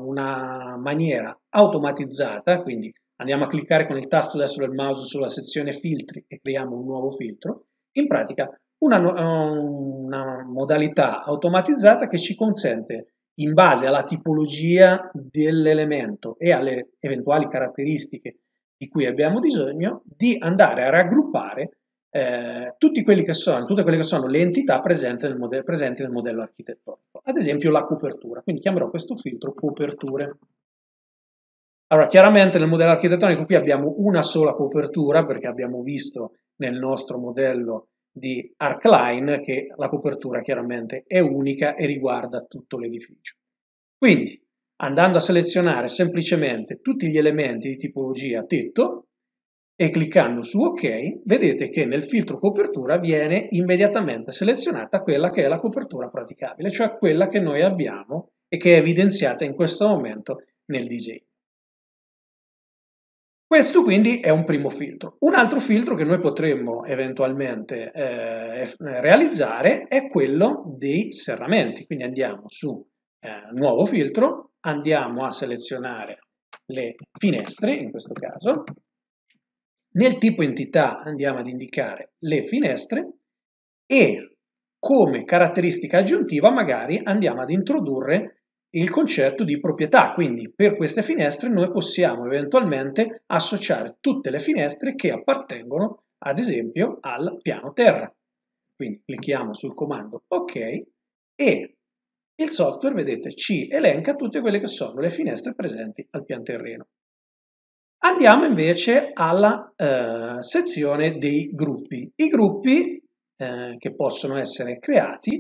una maniera automatizzata, quindi andiamo a cliccare con il tasto destro del mouse sulla sezione filtri e creiamo un nuovo filtro. In pratica una, eh, una modalità automatizzata che ci consente, in base alla tipologia dell'elemento e alle eventuali caratteristiche di cui abbiamo bisogno, di andare a raggruppare eh, sono, tutte quelle che sono le entità presenti nel, modello, presenti nel, modello, architettonico, ad esempio la copertura, quindi chiamerò questo filtro coperture. Allora, chiaramente nel modello architettonico qui abbiamo una sola copertura perché abbiamo visto nel nostro modello di Arcline che la copertura chiaramente è unica e riguarda tutto l'edificio. Quindi andando a selezionare semplicemente tutti gli elementi di tipologia tetto e cliccando su ok vedete che nel filtro copertura viene immediatamente selezionata quella che è la copertura praticabile, cioè quella che noi abbiamo e che è evidenziata in questo momento nel disegno. Questo quindi è un primo filtro. Un altro filtro che noi potremmo eventualmente eh, eh, realizzare è quello dei serramenti. Quindi andiamo su eh, nuovo filtro, andiamo a selezionare le finestre in questo caso. Nel tipo entità andiamo ad indicare le finestre e come caratteristica aggiuntiva magari andiamo ad introdurre il concetto di proprietà, quindi per queste finestre noi possiamo eventualmente associare tutte le finestre che appartengono ad esempio al piano terra. Quindi clicchiamo sul comando ok e il software, vedete, ci elenca tutte quelle che sono le finestre presenti al pian terreno. Andiamo invece alla eh, sezione dei gruppi. I gruppi eh, che possono essere creati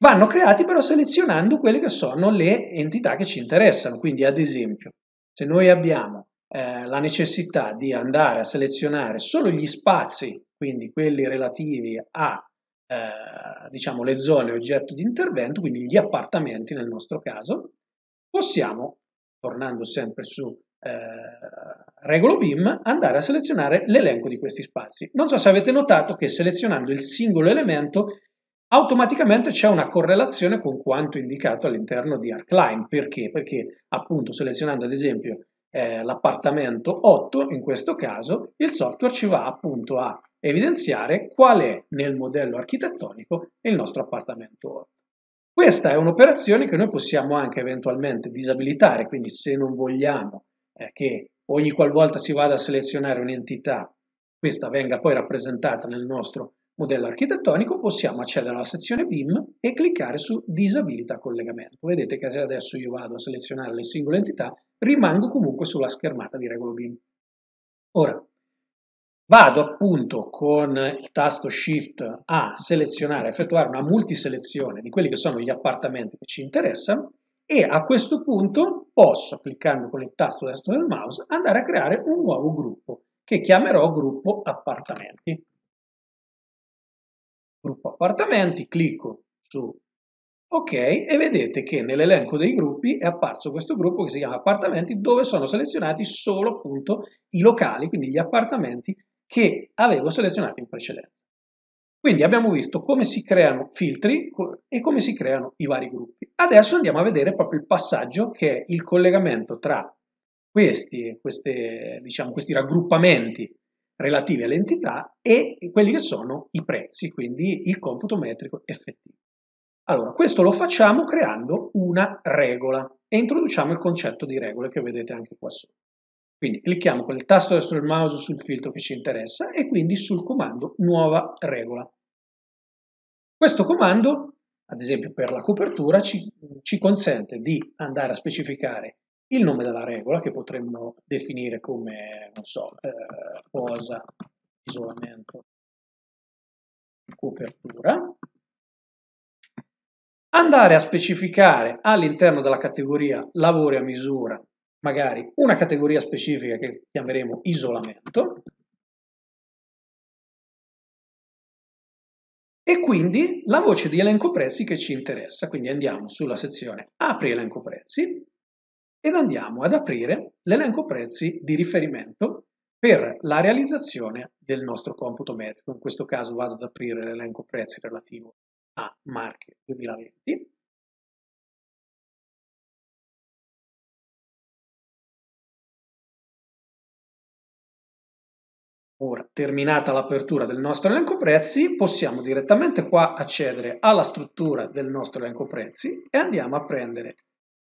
Vanno creati però selezionando quelle che sono le entità che ci interessano. Quindi, ad esempio, se noi abbiamo eh, la necessità di andare a selezionare solo gli spazi, quindi quelli relativi a eh, diciamo le zone oggetto di intervento, quindi gli appartamenti nel nostro caso, possiamo, tornando sempre su eh, regolo BIM, andare a selezionare l'elenco di questi spazi. Non so se avete notato che selezionando il singolo elemento automaticamente c'è una correlazione con quanto indicato all'interno di ArcLine. Perché? Perché appunto selezionando ad esempio eh, l'appartamento 8, in questo caso, il software ci va appunto a evidenziare qual è nel modello architettonico il nostro appartamento 8. Questa è un'operazione che noi possiamo anche eventualmente disabilitare, quindi se non vogliamo eh, che ogni qualvolta si vada a selezionare un'entità, questa venga poi rappresentata nel nostro modello architettonico possiamo accedere alla sezione BIM e cliccare su disabilita collegamento. Vedete che se adesso io vado a selezionare le singole entità rimango comunque sulla schermata di regolo BIM. Ora, vado appunto con il tasto Shift a selezionare, effettuare una multiselezione di quelli che sono gli appartamenti che ci interessano e a questo punto posso, cliccando con il tasto destro del mouse, andare a creare un nuovo gruppo che chiamerò gruppo appartamenti gruppo appartamenti, clicco su ok e vedete che nell'elenco dei gruppi è apparso questo gruppo che si chiama appartamenti dove sono selezionati solo appunto i locali, quindi gli appartamenti che avevo selezionato in precedenza. Quindi abbiamo visto come si creano filtri e come si creano i vari gruppi. Adesso andiamo a vedere proprio il passaggio che è il collegamento tra questi, queste, diciamo, questi raggruppamenti relativi all'entità e quelli che sono i prezzi, quindi il computo metrico effettivo. Allora, questo lo facciamo creando una regola e introduciamo il concetto di regole che vedete anche qua sotto. Quindi clicchiamo con il tasto destro del mouse sul filtro che ci interessa e quindi sul comando nuova regola. Questo comando, ad esempio per la copertura, ci, ci consente di andare a specificare il nome della regola, che potremmo definire come, non so, eh, posa, isolamento, copertura, andare a specificare all'interno della categoria lavori a misura, magari una categoria specifica che chiameremo isolamento, e quindi la voce di elenco prezzi che ci interessa. Quindi andiamo sulla sezione apri elenco prezzi, ed andiamo ad aprire l'elenco prezzi di riferimento per la realizzazione del nostro computo metrico. In questo caso vado ad aprire l'elenco prezzi relativo a marche 2020. Ora, terminata l'apertura del nostro elenco prezzi, possiamo direttamente qua accedere alla struttura del nostro elenco prezzi e andiamo a prendere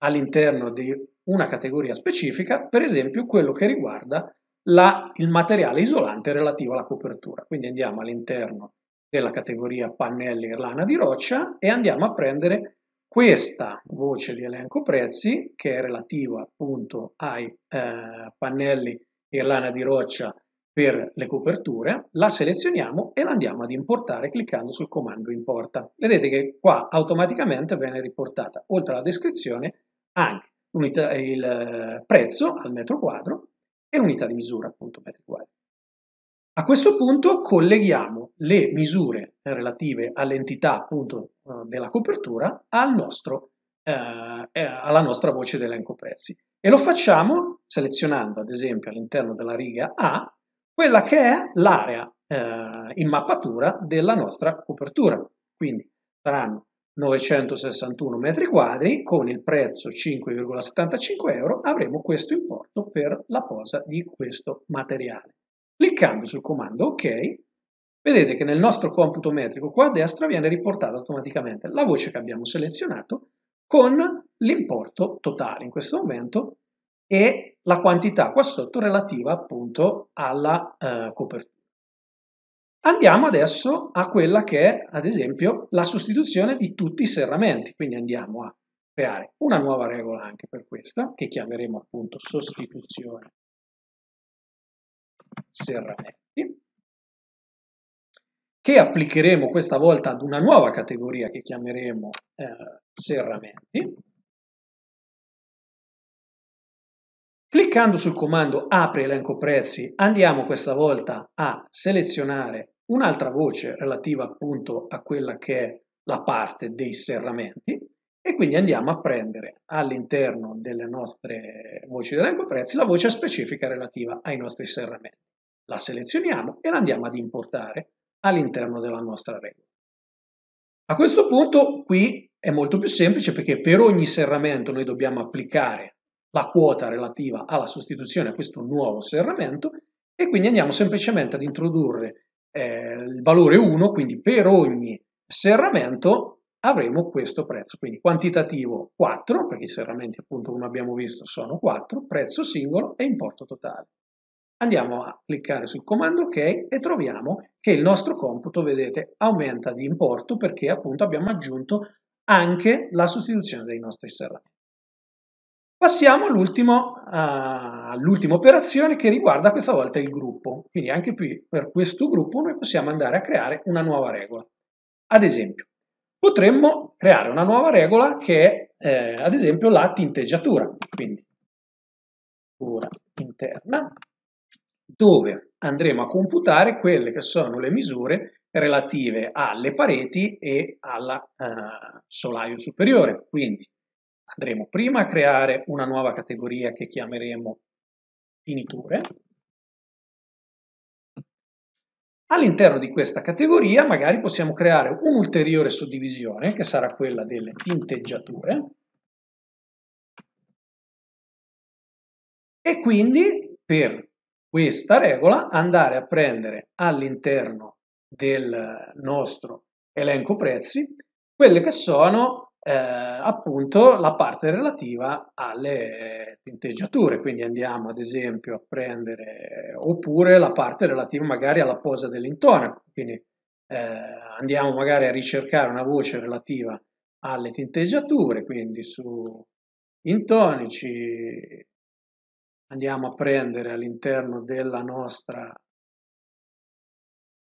all'interno di una categoria specifica, per esempio quello che riguarda la, il materiale isolante relativo alla copertura. Quindi andiamo all'interno della categoria pannelli e lana di roccia e andiamo a prendere questa voce di elenco prezzi che è relativa appunto ai eh, pannelli e lana di roccia per le coperture, la selezioniamo e la andiamo ad importare cliccando sul comando importa. Vedete che qua automaticamente viene riportata, oltre alla descrizione, anche il eh, prezzo al metro quadro e l'unità di misura appunto metro quadro. A questo punto colleghiamo le misure relative all'entità appunto eh, della copertura al nostro, eh, eh, alla nostra voce dell'elenco prezzi e lo facciamo selezionando ad esempio all'interno della riga A quella che è l'area eh, in mappatura della nostra copertura. Quindi saranno 961 metri quadri, con il prezzo 5,75 euro avremo questo importo per la posa di questo materiale. Cliccando sul comando OK, vedete che nel nostro computo metrico qua a destra viene riportata automaticamente la voce che abbiamo selezionato con l'importo totale in questo momento e la quantità qua sotto relativa appunto alla eh, copertura. Andiamo adesso a quella che è, ad esempio, la sostituzione di tutti i serramenti, quindi andiamo a creare una nuova regola anche per questa, che chiameremo appunto sostituzione serramenti, che applicheremo questa volta ad una nuova categoria che chiameremo eh, serramenti. Cliccando sul comando apri elenco prezzi andiamo questa volta a selezionare un'altra voce relativa appunto a quella che è la parte dei serramenti e quindi andiamo a prendere all'interno delle nostre voci d'elenco prezzi la voce specifica relativa ai nostri serramenti. La selezioniamo e la andiamo ad importare all'interno della nostra regola. A questo punto qui è molto più semplice perché per ogni serramento noi dobbiamo applicare la quota relativa alla sostituzione a questo nuovo serramento e quindi andiamo semplicemente ad introdurre eh, il valore 1, quindi per ogni serramento avremo questo prezzo. Quindi quantitativo 4, perché i serramenti appunto come abbiamo visto sono 4, prezzo singolo e importo totale. Andiamo a cliccare sul comando OK e troviamo che il nostro computo, vedete, aumenta di importo perché appunto abbiamo aggiunto anche la sostituzione dei nostri serramenti. Passiamo all'ultima uh, operazione che riguarda questa volta il gruppo. Quindi anche qui per questo gruppo noi possiamo andare a creare una nuova regola. Ad esempio, potremmo creare una nuova regola che è eh, ad esempio la tinteggiatura. Quindi figura interna dove andremo a computare quelle che sono le misure relative alle pareti e al uh, eh, solaio superiore. Quindi andremo prima a creare una nuova categoria che chiameremo finiture. All'interno di questa categoria magari possiamo creare un'ulteriore suddivisione che sarà quella delle tinteggiature e quindi per questa regola andare a prendere all'interno del nostro elenco prezzi quelle che sono eh, appunto la parte relativa alle tinteggiature, quindi andiamo ad esempio a prendere oppure la parte relativa magari alla posa dell'intonaco, quindi eh, andiamo magari a ricercare una voce relativa alle tinteggiature, quindi su intonici andiamo a prendere all'interno della nostra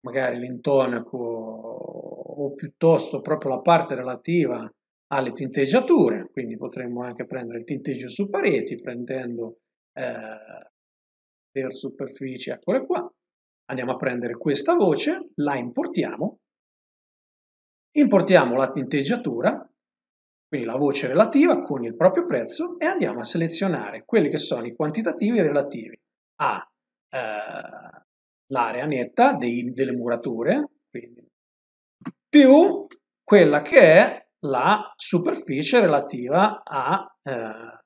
magari l'intonaco o piuttosto proprio la parte relativa alle tinteggiature, quindi potremmo anche prendere il tinteggio su pareti prendendo eh, per superficie, eccole qua, andiamo a prendere questa voce, la importiamo, importiamo la tinteggiatura, quindi la voce relativa con il proprio prezzo e andiamo a selezionare quelli che sono i quantitativi relativi all'area eh, netta dei, delle murature, quindi, più quella che è la superficie relativa a eh,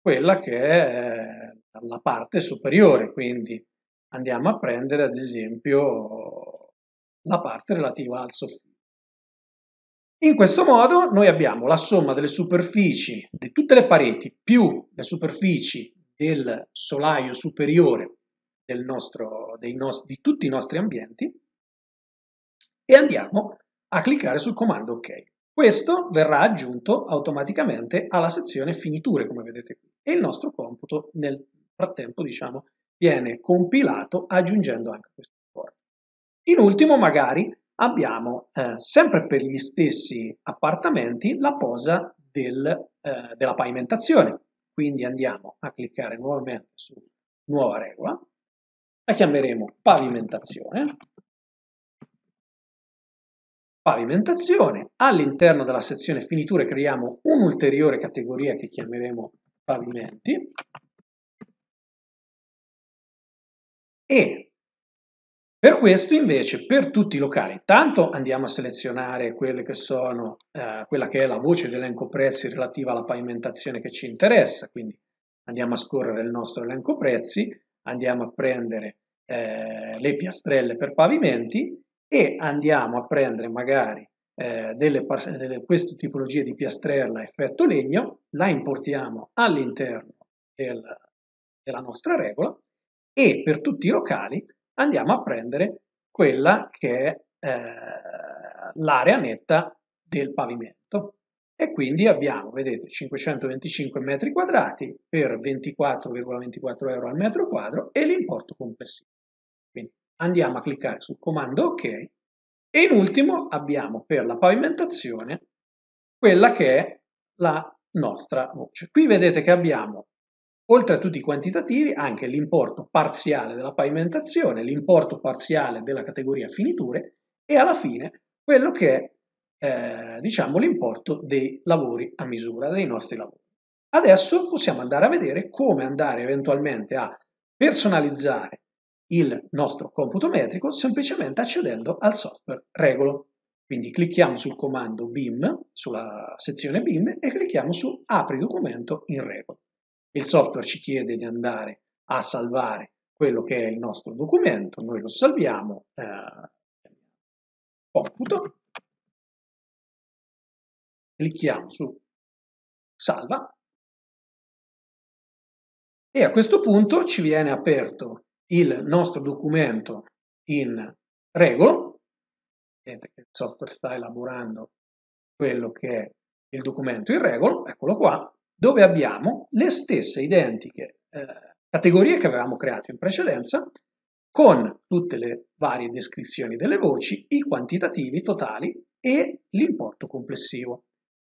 quella che è eh, la parte superiore, quindi andiamo a prendere ad esempio la parte relativa al soffitto. In questo modo noi abbiamo la somma delle superfici di tutte le pareti più le superfici del solaio superiore del nostro, nost di tutti i nostri ambienti e andiamo a cliccare sul comando OK. Questo verrà aggiunto automaticamente alla sezione finiture, come vedete qui, e il nostro computo nel frattempo, diciamo, viene compilato aggiungendo anche questo supporto. In ultimo, magari, abbiamo eh, sempre per gli stessi appartamenti la posa del, eh, della pavimentazione. Quindi andiamo a cliccare nuovamente su nuova regola, la chiameremo pavimentazione pavimentazione. All'interno della sezione finiture creiamo un'ulteriore categoria che chiameremo pavimenti e per questo invece per tutti i locali, tanto andiamo a selezionare quelle che sono, eh, quella che è la voce dell'elenco prezzi relativa alla pavimentazione che ci interessa, quindi andiamo a scorrere il nostro elenco prezzi, andiamo a prendere eh, le piastrelle per pavimenti e andiamo a prendere magari eh, delle, delle, queste tipologie di piastrella effetto legno, la importiamo all'interno del, della nostra regola e per tutti i locali andiamo a prendere quella che è eh, l'area netta del pavimento. E quindi abbiamo, vedete, 525 metri quadrati per 24,24 ,24 euro al metro quadro e l'importo complessivo. Quindi andiamo a cliccare sul comando ok e in ultimo abbiamo per la pavimentazione quella che è la nostra voce. Qui vedete che abbiamo oltre a tutti i quantitativi anche l'importo parziale della pavimentazione, l'importo parziale della categoria finiture e alla fine quello che è eh, diciamo l'importo dei lavori a misura, dei nostri lavori. Adesso possiamo andare a vedere come andare eventualmente a personalizzare il nostro computo metrico semplicemente accedendo al software regolo. Quindi clicchiamo sul comando BIM, sulla sezione BIM e clicchiamo su Apri documento in regola. Il software ci chiede di andare a salvare quello che è il nostro documento, noi lo salviamo eh, computo, clicchiamo su salva e a questo punto ci viene aperto il nostro documento in regolo, vedete che il software sta elaborando quello che è il documento in regolo, eccolo qua, dove abbiamo le stesse identiche eh, categorie che avevamo creato in precedenza, con tutte le varie descrizioni delle voci, i quantitativi totali e l'importo complessivo.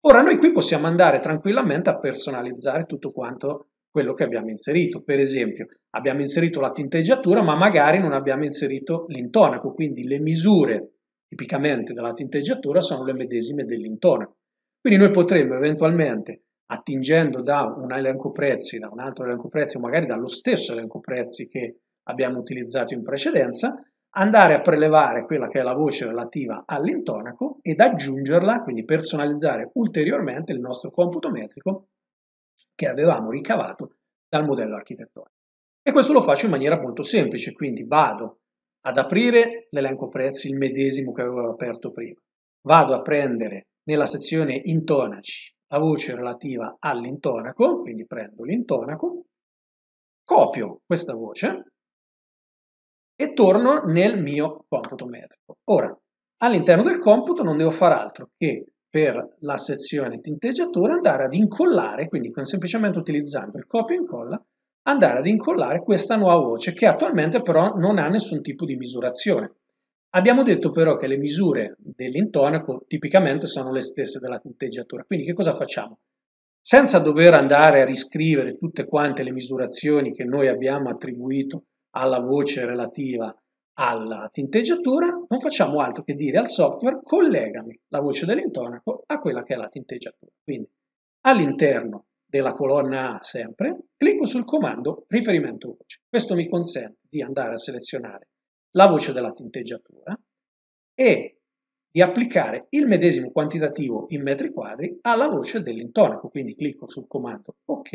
Ora noi qui possiamo andare tranquillamente a personalizzare tutto quanto quello che abbiamo inserito. Per esempio, abbiamo inserito la tinteggiatura, ma magari non abbiamo inserito l'intonaco, quindi le misure tipicamente della tinteggiatura sono le medesime dell'intonaco. Quindi noi potremmo eventualmente, attingendo da un elenco prezzi, da un altro elenco prezzi o magari dallo stesso elenco prezzi che abbiamo utilizzato in precedenza, andare a prelevare quella che è la voce relativa all'intonaco ed aggiungerla, quindi personalizzare ulteriormente il nostro computo metrico che avevamo ricavato dal modello architettonico. E questo lo faccio in maniera molto semplice, quindi vado ad aprire l'elenco prezzi, il medesimo che avevo aperto prima. Vado a prendere nella sezione intonaci la voce relativa all'intonaco, quindi prendo l'intonaco, copio questa voce e torno nel mio computo metrico. Ora, all'interno del computo non devo fare altro che per la sezione tinteggiatura andare ad incollare, quindi semplicemente utilizzando il copia e incolla, andare ad incollare questa nuova voce che attualmente però non ha nessun tipo di misurazione. Abbiamo detto però che le misure dell'intonaco tipicamente sono le stesse della tinteggiatura, quindi che cosa facciamo? Senza dover andare a riscrivere tutte quante le misurazioni che noi abbiamo attribuito alla voce relativa alla tinteggiatura non facciamo altro che dire al software collegami la voce dell'intonaco a quella che è la tinteggiatura. Quindi all'interno della colonna A sempre clicco sul comando riferimento voce. Questo mi consente di andare a selezionare la voce della tinteggiatura e di applicare il medesimo quantitativo in metri quadri alla voce dell'intonaco. Quindi clicco sul comando ok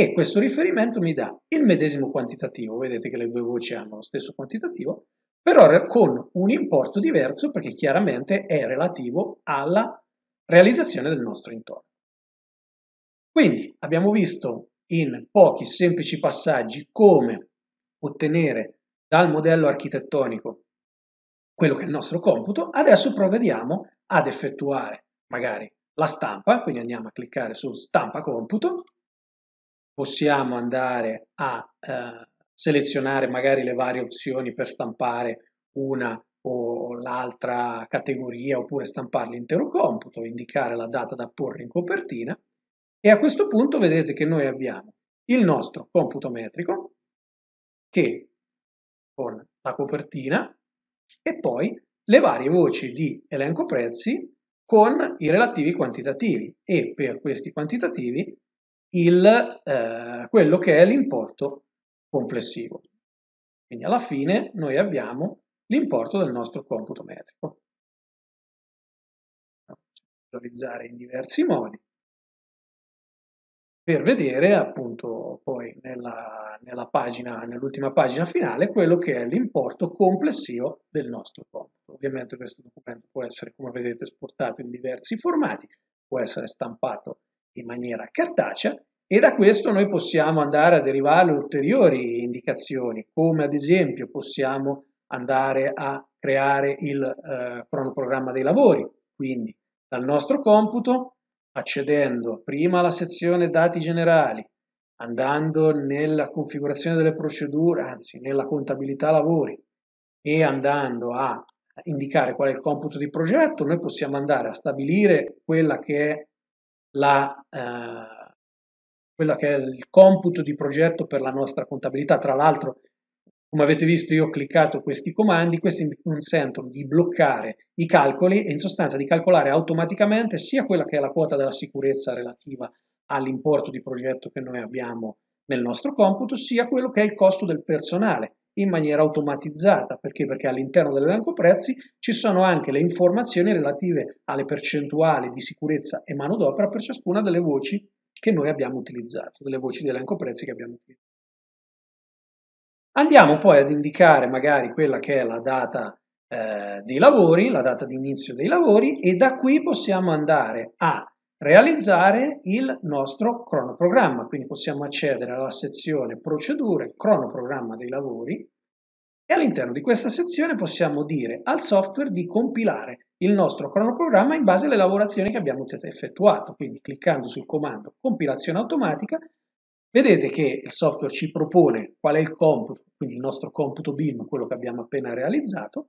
e questo riferimento mi dà il medesimo quantitativo, vedete che le due voci hanno lo stesso quantitativo, però con un importo diverso perché chiaramente è relativo alla realizzazione del nostro intorno. Quindi abbiamo visto in pochi semplici passaggi come ottenere dal modello architettonico quello che è il nostro computo, adesso provvediamo ad effettuare magari la stampa, quindi andiamo a cliccare su stampa computo possiamo andare a eh, selezionare magari le varie opzioni per stampare una o l'altra categoria oppure stampare l'intero computo, indicare la data da porre in copertina e a questo punto vedete che noi abbiamo il nostro computo metrico che con la copertina e poi le varie voci di elenco prezzi con i relativi quantitativi e per questi quantitativi il, eh, quello che è l'importo complessivo. Quindi alla fine noi abbiamo l'importo del nostro computo metrico. Visualizzare in diversi modi per vedere appunto poi nella, nella pagina, nell'ultima pagina finale quello che è l'importo complessivo del nostro computo. Ovviamente questo documento può essere, come vedete, esportato in diversi formati, può essere stampato in maniera cartacea e da questo noi possiamo andare a derivare ulteriori indicazioni, come ad esempio possiamo andare a creare il eh, cronoprogramma dei lavori, quindi dal nostro computo accedendo prima alla sezione dati generali, andando nella configurazione delle procedure, anzi nella contabilità lavori e andando a indicare qual è il computo di progetto, noi possiamo andare a stabilire quella che è la, eh, quello che è il computo di progetto per la nostra contabilità. Tra l'altro, come avete visto, io ho cliccato questi comandi, questi mi consentono di bloccare i calcoli e in sostanza di calcolare automaticamente sia quella che è la quota della sicurezza relativa all'importo di progetto che noi abbiamo nel nostro computo, sia quello che è il costo del personale in maniera automatizzata. Perché? Perché all'interno dell'elenco prezzi ci sono anche le informazioni relative alle percentuali di sicurezza e manodopera per ciascuna delle voci che noi abbiamo utilizzato, delle voci di elenco prezzi che abbiamo utilizzato. Andiamo poi ad indicare magari quella che è la data eh, dei lavori, la data di inizio dei lavori e da qui possiamo andare a realizzare il nostro cronoprogramma. Quindi possiamo accedere alla sezione procedure, cronoprogramma dei lavori e all'interno di questa sezione possiamo dire al software di compilare il nostro cronoprogramma in base alle lavorazioni che abbiamo effettuato. Quindi cliccando sul comando compilazione automatica vedete che il software ci propone qual è il computo, quindi il nostro computo BIM, quello che abbiamo appena realizzato,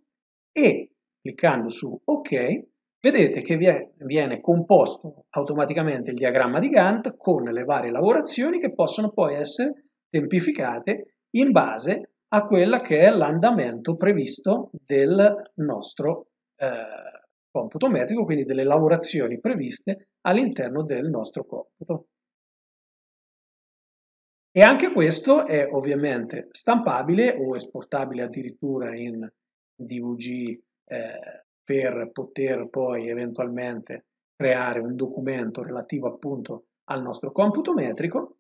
e cliccando su OK Vedete che viene composto automaticamente il diagramma di Gantt con le varie lavorazioni che possono poi essere tempificate in base a quella che è l'andamento previsto del nostro eh, computo metrico, quindi delle lavorazioni previste all'interno del nostro computo. E anche questo è ovviamente stampabile o esportabile addirittura in DVG eh, per poter poi eventualmente creare un documento relativo appunto al nostro computo metrico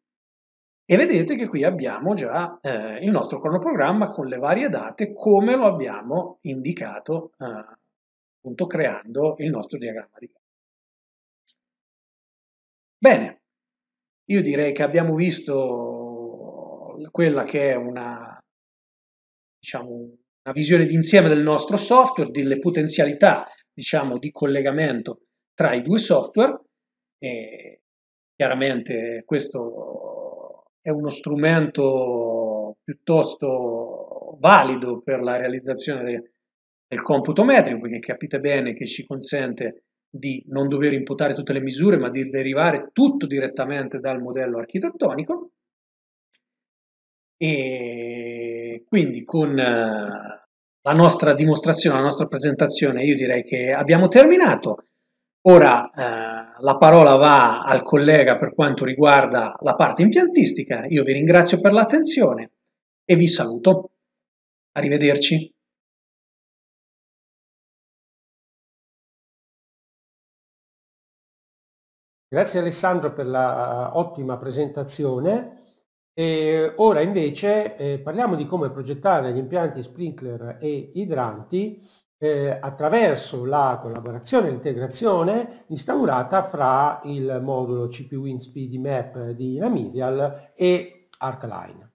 e vedete che qui abbiamo già eh, il nostro cronoprogramma con le varie date come lo abbiamo indicato eh, appunto creando il nostro diagramma di gara. Bene, io direi che abbiamo visto quella che è una, diciamo, una visione d'insieme del nostro software, delle potenzialità diciamo, di collegamento tra i due software. E chiaramente questo è uno strumento piuttosto valido per la realizzazione de del computo metrico, perché capite bene che ci consente di non dover imputare tutte le misure, ma di derivare tutto direttamente dal modello architettonico. E quindi con eh, la nostra dimostrazione, la nostra presentazione, io direi che abbiamo terminato. Ora eh, la parola va al collega per quanto riguarda la parte impiantistica. Io vi ringrazio per l'attenzione e vi saluto. Arrivederci. Grazie Alessandro per l'ottima presentazione. E ora invece eh, parliamo di come progettare gli impianti sprinkler e idranti eh, attraverso la collaborazione e l'integrazione instaurata fra il modulo CPU in Map di Namidial e Arcline.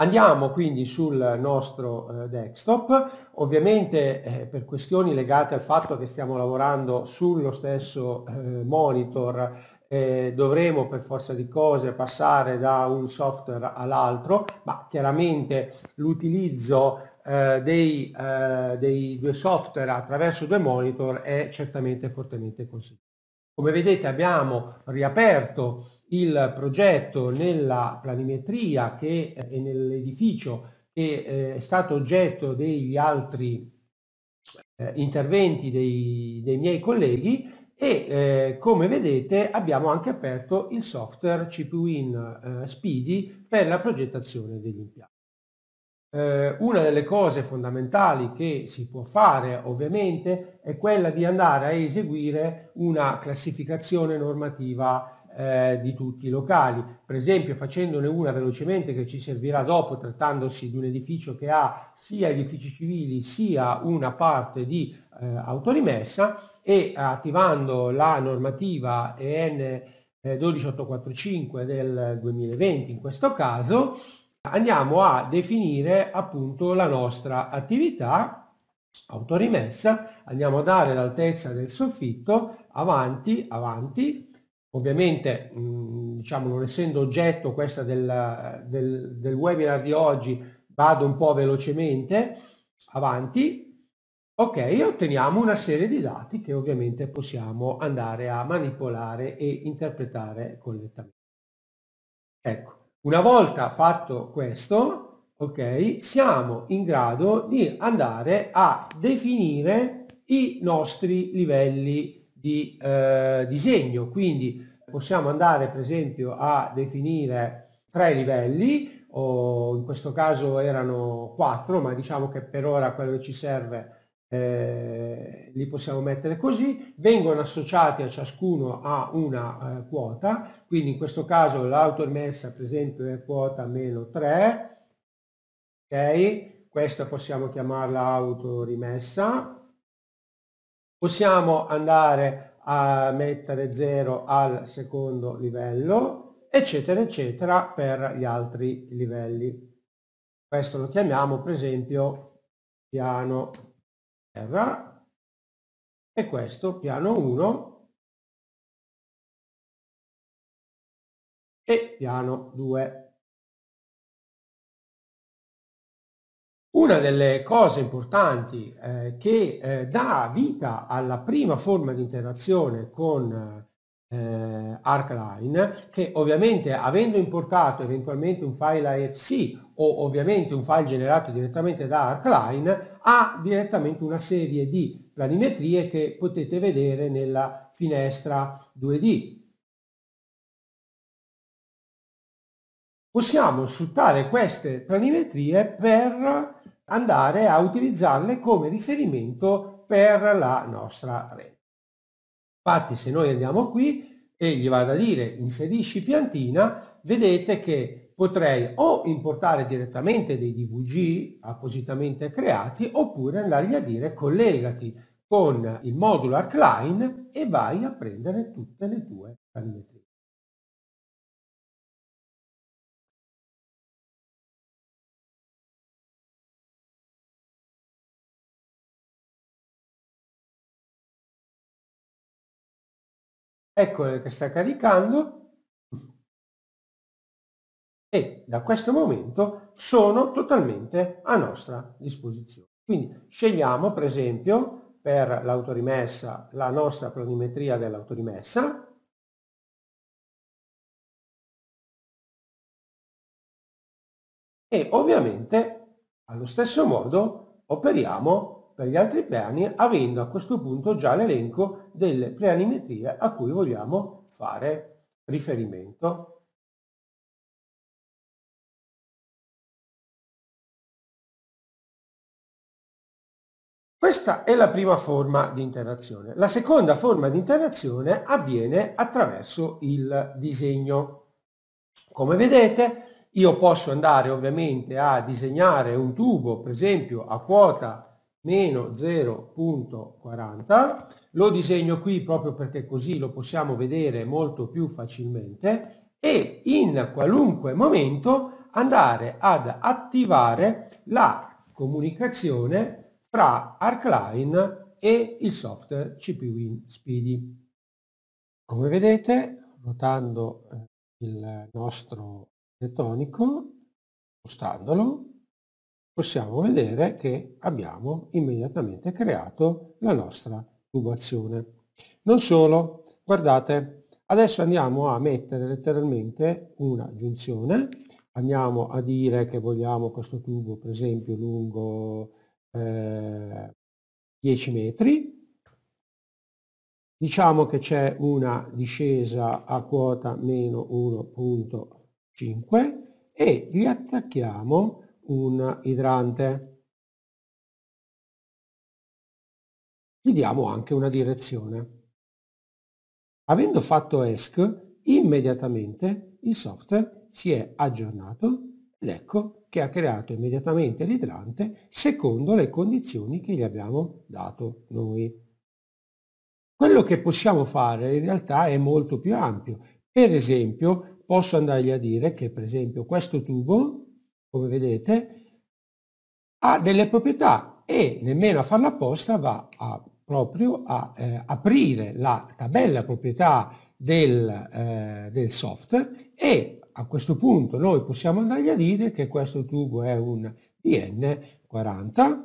Andiamo quindi sul nostro eh, desktop, ovviamente eh, per questioni legate al fatto che stiamo lavorando sullo stesso eh, monitor eh, dovremo per forza di cose passare da un software all'altro, ma chiaramente l'utilizzo eh, dei, eh, dei, due software attraverso due monitor è certamente fortemente consigliato. Come vedete abbiamo riaperto il progetto nella planimetria che, è eh, nell'edificio che eh, è stato oggetto degli altri eh, interventi dei, dei miei colleghi e eh, come vedete abbiamo anche aperto il software CPUIN eh, Speedy per la progettazione degli impianti. Eh, una delle cose fondamentali che si può fare ovviamente è quella di andare a eseguire una classificazione normativa eh, di tutti i locali. Per esempio facendone una velocemente che ci servirà dopo trattandosi di un edificio che ha sia edifici civili sia una parte di eh, autorimessa e attivando la normativa EN 12845 eh, del 2020 in questo caso andiamo a definire appunto la nostra attività autorimessa, andiamo a dare l'altezza del soffitto, avanti, avanti, Ovviamente, diciamo, non essendo oggetto questa del, del, del webinar di oggi, vado un po' velocemente avanti. Ok, otteniamo una serie di dati che ovviamente possiamo andare a manipolare e interpretare collettamente. Ecco, una volta fatto questo, ok, siamo in grado di andare a definire i nostri livelli di eh, disegno, quindi possiamo andare per esempio a definire tre livelli, o in questo caso erano quattro, ma diciamo che per ora quello che ci serve eh, li possiamo mettere così, vengono associati a ciascuno a una eh, quota, quindi in questo caso l'autoemessa per esempio è quota meno 3, ok? Questa possiamo chiamarla autorimessa, possiamo andare a mettere 0 al secondo livello, eccetera, eccetera, per gli altri livelli. Questo lo chiamiamo per esempio piano terra e questo piano 1 e piano 2. Una delle cose importanti eh, che eh, dà vita alla prima forma di interazione con eh, ArcLine, che ovviamente avendo importato eventualmente un file AFC o ovviamente un file generato direttamente da ArcLine, ha direttamente una serie di planimetrie che potete vedere nella finestra 2D. Possiamo sfruttare queste planimetrie per andare a utilizzarle come riferimento per la nostra rete. Infatti se noi andiamo qui e gli vado a dire inserisci piantina, vedete che potrei o importare direttamente dei DVG appositamente creati oppure andargli a dire collegati con il modular Klein e vai a prendere tutte le tue planimetrie. Eccolo che sta caricando e da questo momento sono totalmente a nostra disposizione. Quindi scegliamo per esempio per l'autorimessa la nostra planimetria dell'autorimessa e ovviamente allo stesso modo operiamo per gli altri piani avendo a questo punto già l'elenco delle planimetrie a cui vogliamo fare riferimento. Questa è la prima forma di interazione. La seconda forma di interazione avviene attraverso il disegno. Come vedete io posso andare ovviamente a disegnare un tubo, per esempio a quota meno 0.40, lo disegno qui proprio perché così lo possiamo vedere molto più facilmente e in qualunque momento andare ad attivare la comunicazione fra ArcLine e il software CPWin Speedy. Come vedete, ruotando il nostro elettronico, spostandolo, possiamo vedere che abbiamo immediatamente creato la nostra tubazione. Non solo, guardate, adesso andiamo a mettere letteralmente una giunzione, andiamo a dire che vogliamo questo tubo per esempio lungo eh, 10 metri, diciamo che c'è una discesa a quota meno 1.5 e gli attacchiamo un idrante. Gli diamo anche una direzione. Avendo fatto ESC, immediatamente il software si è aggiornato ed ecco che ha creato immediatamente l'idrante secondo le condizioni che gli abbiamo dato noi. Quello che possiamo fare in realtà è molto più ampio. Per esempio, posso andargli a dire che per esempio questo tubo come vedete, ha delle proprietà e nemmeno a farla apposta va a, proprio a eh, aprire la tabella proprietà del, eh, del software e a questo punto noi possiamo andargli a dire che questo tubo è un DN40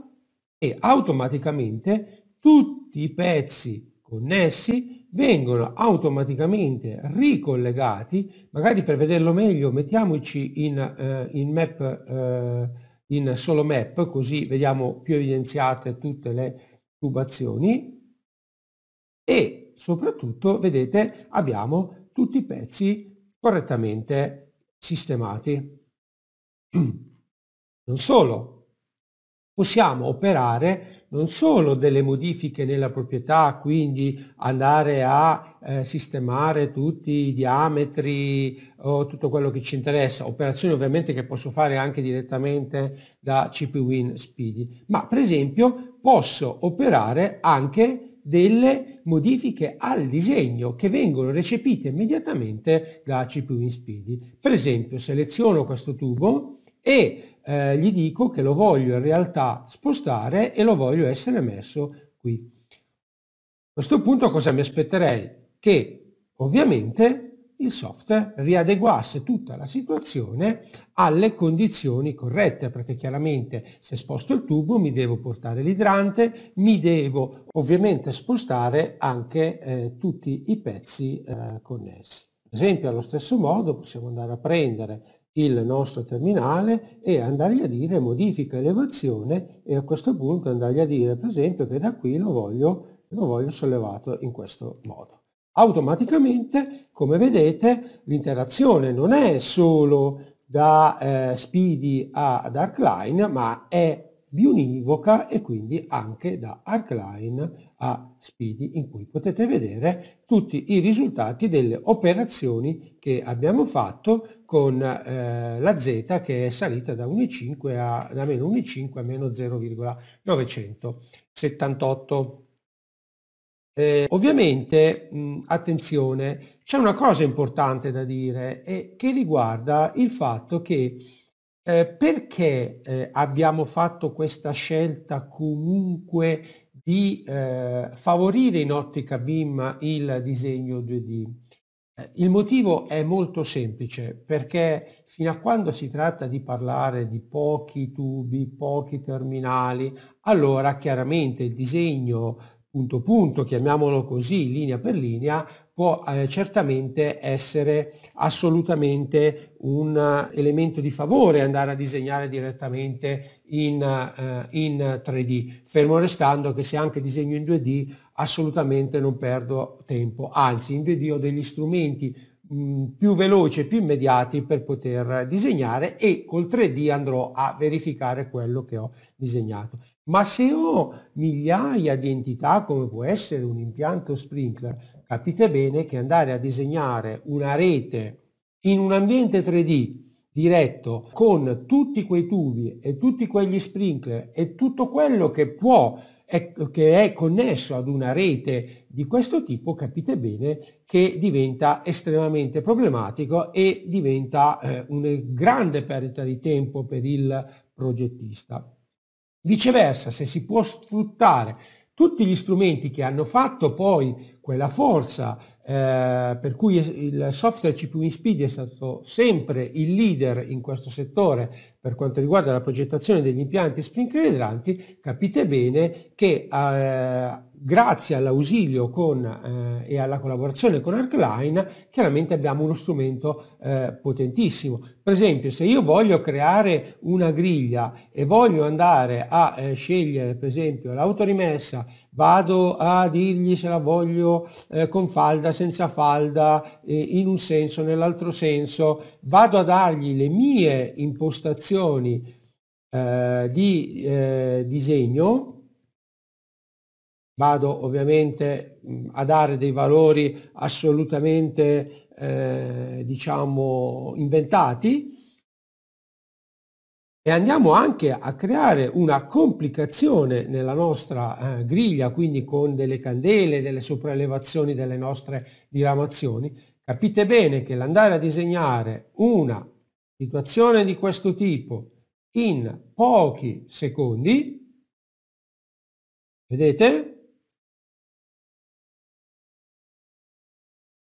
e automaticamente tutti i pezzi connessi vengono automaticamente ricollegati, magari per vederlo meglio mettiamoci in, eh, in map, eh, in solo map, così vediamo più evidenziate tutte le tubazioni e soprattutto, vedete, abbiamo tutti i pezzi correttamente sistemati. Non solo, possiamo operare non solo delle modifiche nella proprietà, quindi andare a eh, sistemare tutti i diametri o tutto quello che ci interessa, operazioni ovviamente che posso fare anche direttamente da CPWin Speedy, ma per esempio posso operare anche delle modifiche al disegno che vengono recepite immediatamente da CPWin Speedy. Per esempio seleziono questo tubo, e eh, gli dico che lo voglio in realtà spostare e lo voglio essere messo qui. A questo punto cosa mi aspetterei? Che ovviamente il software riadeguasse tutta la situazione alle condizioni corrette, perché chiaramente se sposto il tubo mi devo portare l'idrante, mi devo ovviamente spostare anche eh, tutti i pezzi eh, connessi. Per esempio allo stesso modo possiamo andare a prendere il nostro terminale e andargli a dire modifica elevazione e a questo punto andargli a dire per esempio che da qui lo voglio, lo voglio sollevato in questo modo. Automaticamente, come vedete, l'interazione non è solo da eh, Speedy ad Arcline, ma è biunivoca e quindi anche da Arcline a Speedy, in cui potete vedere tutti i risultati delle operazioni che abbiamo fatto con eh, la Z che è salita da 1,5 a da meno 1,5 a meno 0,978. Eh, ovviamente, mh, attenzione, c'è una cosa importante da dire e che riguarda il fatto che eh, perché eh, abbiamo fatto questa scelta comunque di eh, favorire in ottica BIM il disegno 2D? Eh, il motivo è molto semplice perché fino a quando si tratta di parlare di pochi tubi, pochi terminali, allora chiaramente il disegno punto punto, chiamiamolo così, linea per linea, può eh, certamente essere assolutamente un uh, elemento di favore andare a disegnare direttamente in, uh, in 3D, fermo restando che se anche disegno in 2D assolutamente non perdo tempo, anzi ho degli strumenti mh, mm, più veloci e più immediati per poter disegnare e col 3D andrò a verificare quello che ho disegnato. Ma se ho migliaia di entità come può essere un impianto sprinkler, capite bene che andare a disegnare una rete in un ambiente 3D diretto con tutti quei tubi e tutti quegli sprinkler e tutto quello che può che è connesso ad una rete di questo tipo, capite bene che diventa estremamente problematico e diventa eh, una grande perdita di tempo per il progettista. Viceversa, se si può sfruttare tutti gli strumenti che hanno fatto poi quella forza eh, per cui il software CPU in Speed è stato sempre il leader in questo settore per quanto riguarda la progettazione degli impianti sprinkler sprinkleranti, capite bene che eh, grazie all'ausilio con, eh, e alla collaborazione con Arcline chiaramente abbiamo uno strumento eh, potentissimo. Per esempio se io voglio creare una griglia e voglio andare a eh, scegliere per esempio l'autorimessa, vado a dirgli se la voglio eh, con falda, senza falda, eh, in un senso, nell'altro senso, vado a dargli le mie impostazioni eh, di disegno vado ovviamente a dare dei valori assolutamente eh, diciamo inventati e andiamo anche a creare una complicazione nella nostra eh, griglia quindi con delle candele delle sopraelevazioni delle nostre diramazioni capite bene che l'andare a disegnare una situazione di questo tipo in pochi secondi vedete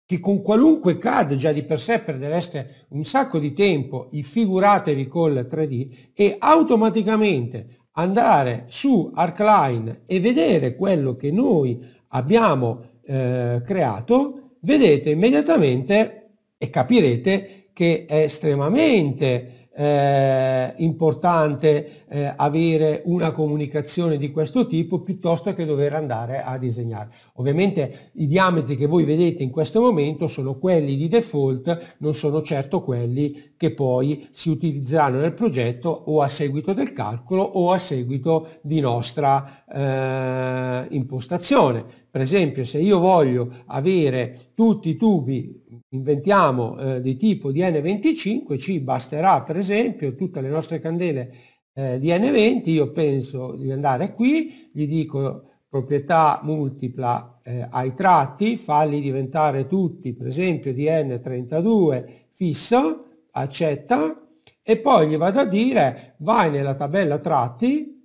che con qualunque CAD già di per sé perdereste un sacco di tempo, figuratevi col 3D, e automaticamente andare su Arcline e vedere quello che noi abbiamo eh, creato, vedete immediatamente e capirete che è estremamente eh, importante eh, avere una comunicazione di questo tipo piuttosto che dover andare a disegnare. Ovviamente i diametri che voi vedete in questo momento sono quelli di default, non sono certo quelli che poi si utilizzeranno nel progetto o a seguito del calcolo o a seguito di nostra eh, impostazione per esempio se io voglio avere tutti i tubi, inventiamo eh, di tipo di N25, ci basterà per esempio tutte le nostre candele eh, di N20, io penso di andare qui, gli dico proprietà multipla eh, ai tratti, falli diventare tutti per esempio di N32 fissa, accetta e poi gli vado a dire vai nella tabella tratti,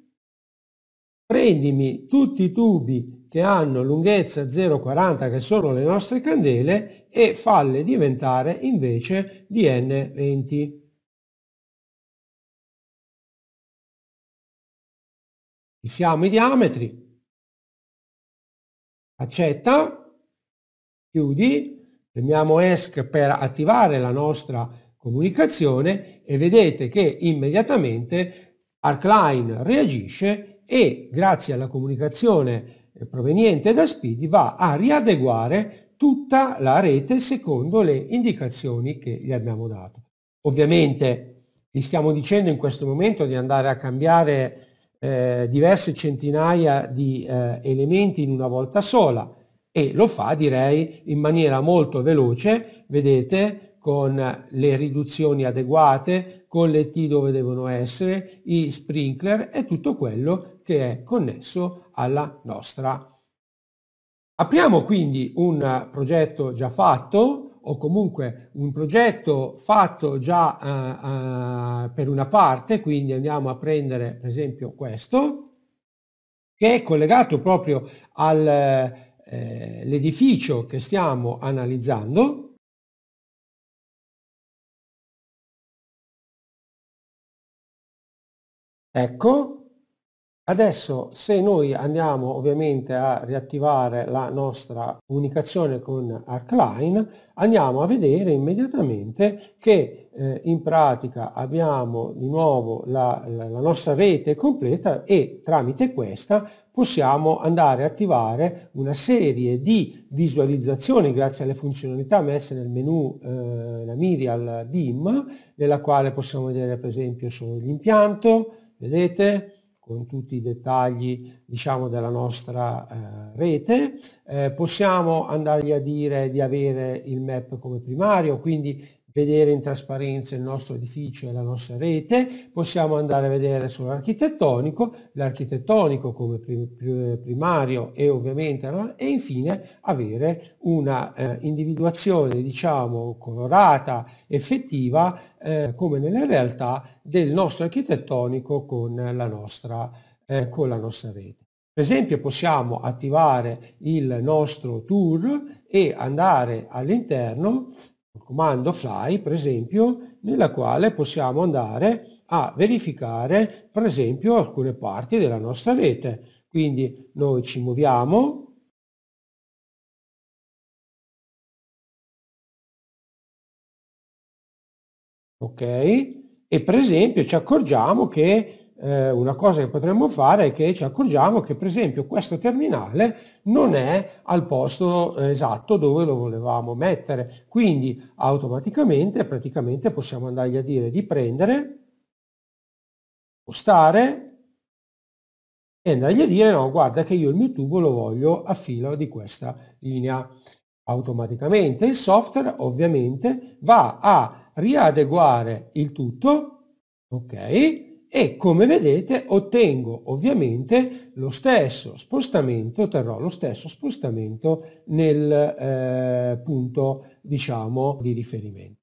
prendimi tutti i tubi che hanno lunghezza 0,40 che sono le nostre candele e falle diventare invece di N20. Fissiamo i diametri, accetta, chiudi, premiamo ESC per attivare la nostra comunicazione e vedete che immediatamente ArcLine reagisce e grazie alla comunicazione proveniente da Speedy va a riadeguare tutta la rete secondo le indicazioni che gli abbiamo dato. Ovviamente gli stiamo dicendo in questo momento di andare a cambiare eh, diverse centinaia di eh, elementi in una volta sola e lo fa direi in maniera molto veloce, vedete, con le riduzioni adeguate, con le T dove devono essere, i sprinkler e tutto quello che è connesso alla nostra. Apriamo quindi un progetto già fatto o comunque un progetto fatto già uh, uh, per una parte, quindi andiamo a prendere per esempio questo, che è collegato proprio all'edificio eh, che stiamo analizzando. Ecco, Adesso se noi andiamo ovviamente a riattivare la nostra comunicazione con ArcLine, andiamo a vedere immediatamente che eh, in pratica abbiamo di nuovo la, la, la nostra rete completa e tramite questa possiamo andare a attivare una serie di visualizzazioni grazie alle funzionalità messe nel menu eh, la Mirial BIM, nella quale possiamo vedere per esempio solo l'impianto, vedete, con tutti i dettagli diciamo, della nostra eh, rete. Eh, possiamo andargli a dire di avere il map come primario, quindi vedere in trasparenza il nostro edificio e la nostra rete, possiamo andare a vedere sull'architettonico, l'architettonico come primario e ovviamente e infine avere una eh, individuazione diciamo colorata, effettiva eh, come nella realtà del nostro architettonico con la nostra, eh, con la nostra rete. Per esempio possiamo attivare il nostro tour e andare all'interno un comando fly per esempio nella quale possiamo andare a verificare per esempio alcune parti della nostra rete. Quindi noi ci muoviamo ok? E per esempio ci accorgiamo che eh, una cosa che potremmo fare è che ci accorgiamo che per esempio questo terminale non è al posto eh, esatto dove lo volevamo mettere. Quindi automaticamente praticamente possiamo andargli a dire di prendere, spostare e andargli a dire no guarda che io il mio tubo lo voglio a filo di questa linea automaticamente il software ovviamente va a riadeguare il tutto ok e come vedete ottengo ovviamente lo stesso spostamento, otterrò lo stesso spostamento nel eh, punto diciamo di riferimento.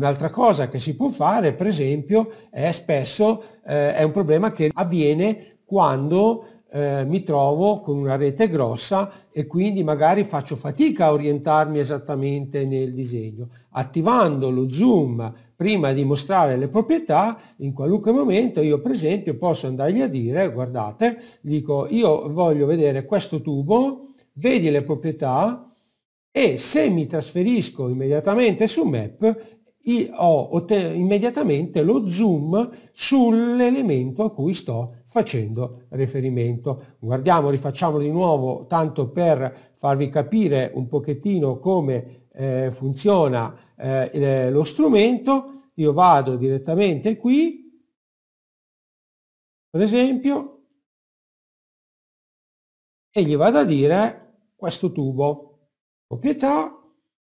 Un'altra cosa che si può fare per esempio è spesso eh, è un problema che avviene quando eh, mi trovo con una rete grossa e quindi magari faccio fatica a orientarmi esattamente nel disegno. Attivando lo zoom prima di mostrare le proprietà, in qualunque momento io per esempio posso andargli a dire, guardate, dico io voglio vedere questo tubo, vedi le proprietà e se mi trasferisco immediatamente su Map ho immediatamente lo zoom sull'elemento a cui sto facendo riferimento. Guardiamo, rifacciamo di nuovo, tanto per farvi capire un pochettino come eh, funziona eh, lo strumento. Io vado direttamente qui, per esempio, e gli vado a dire questo tubo, proprietà,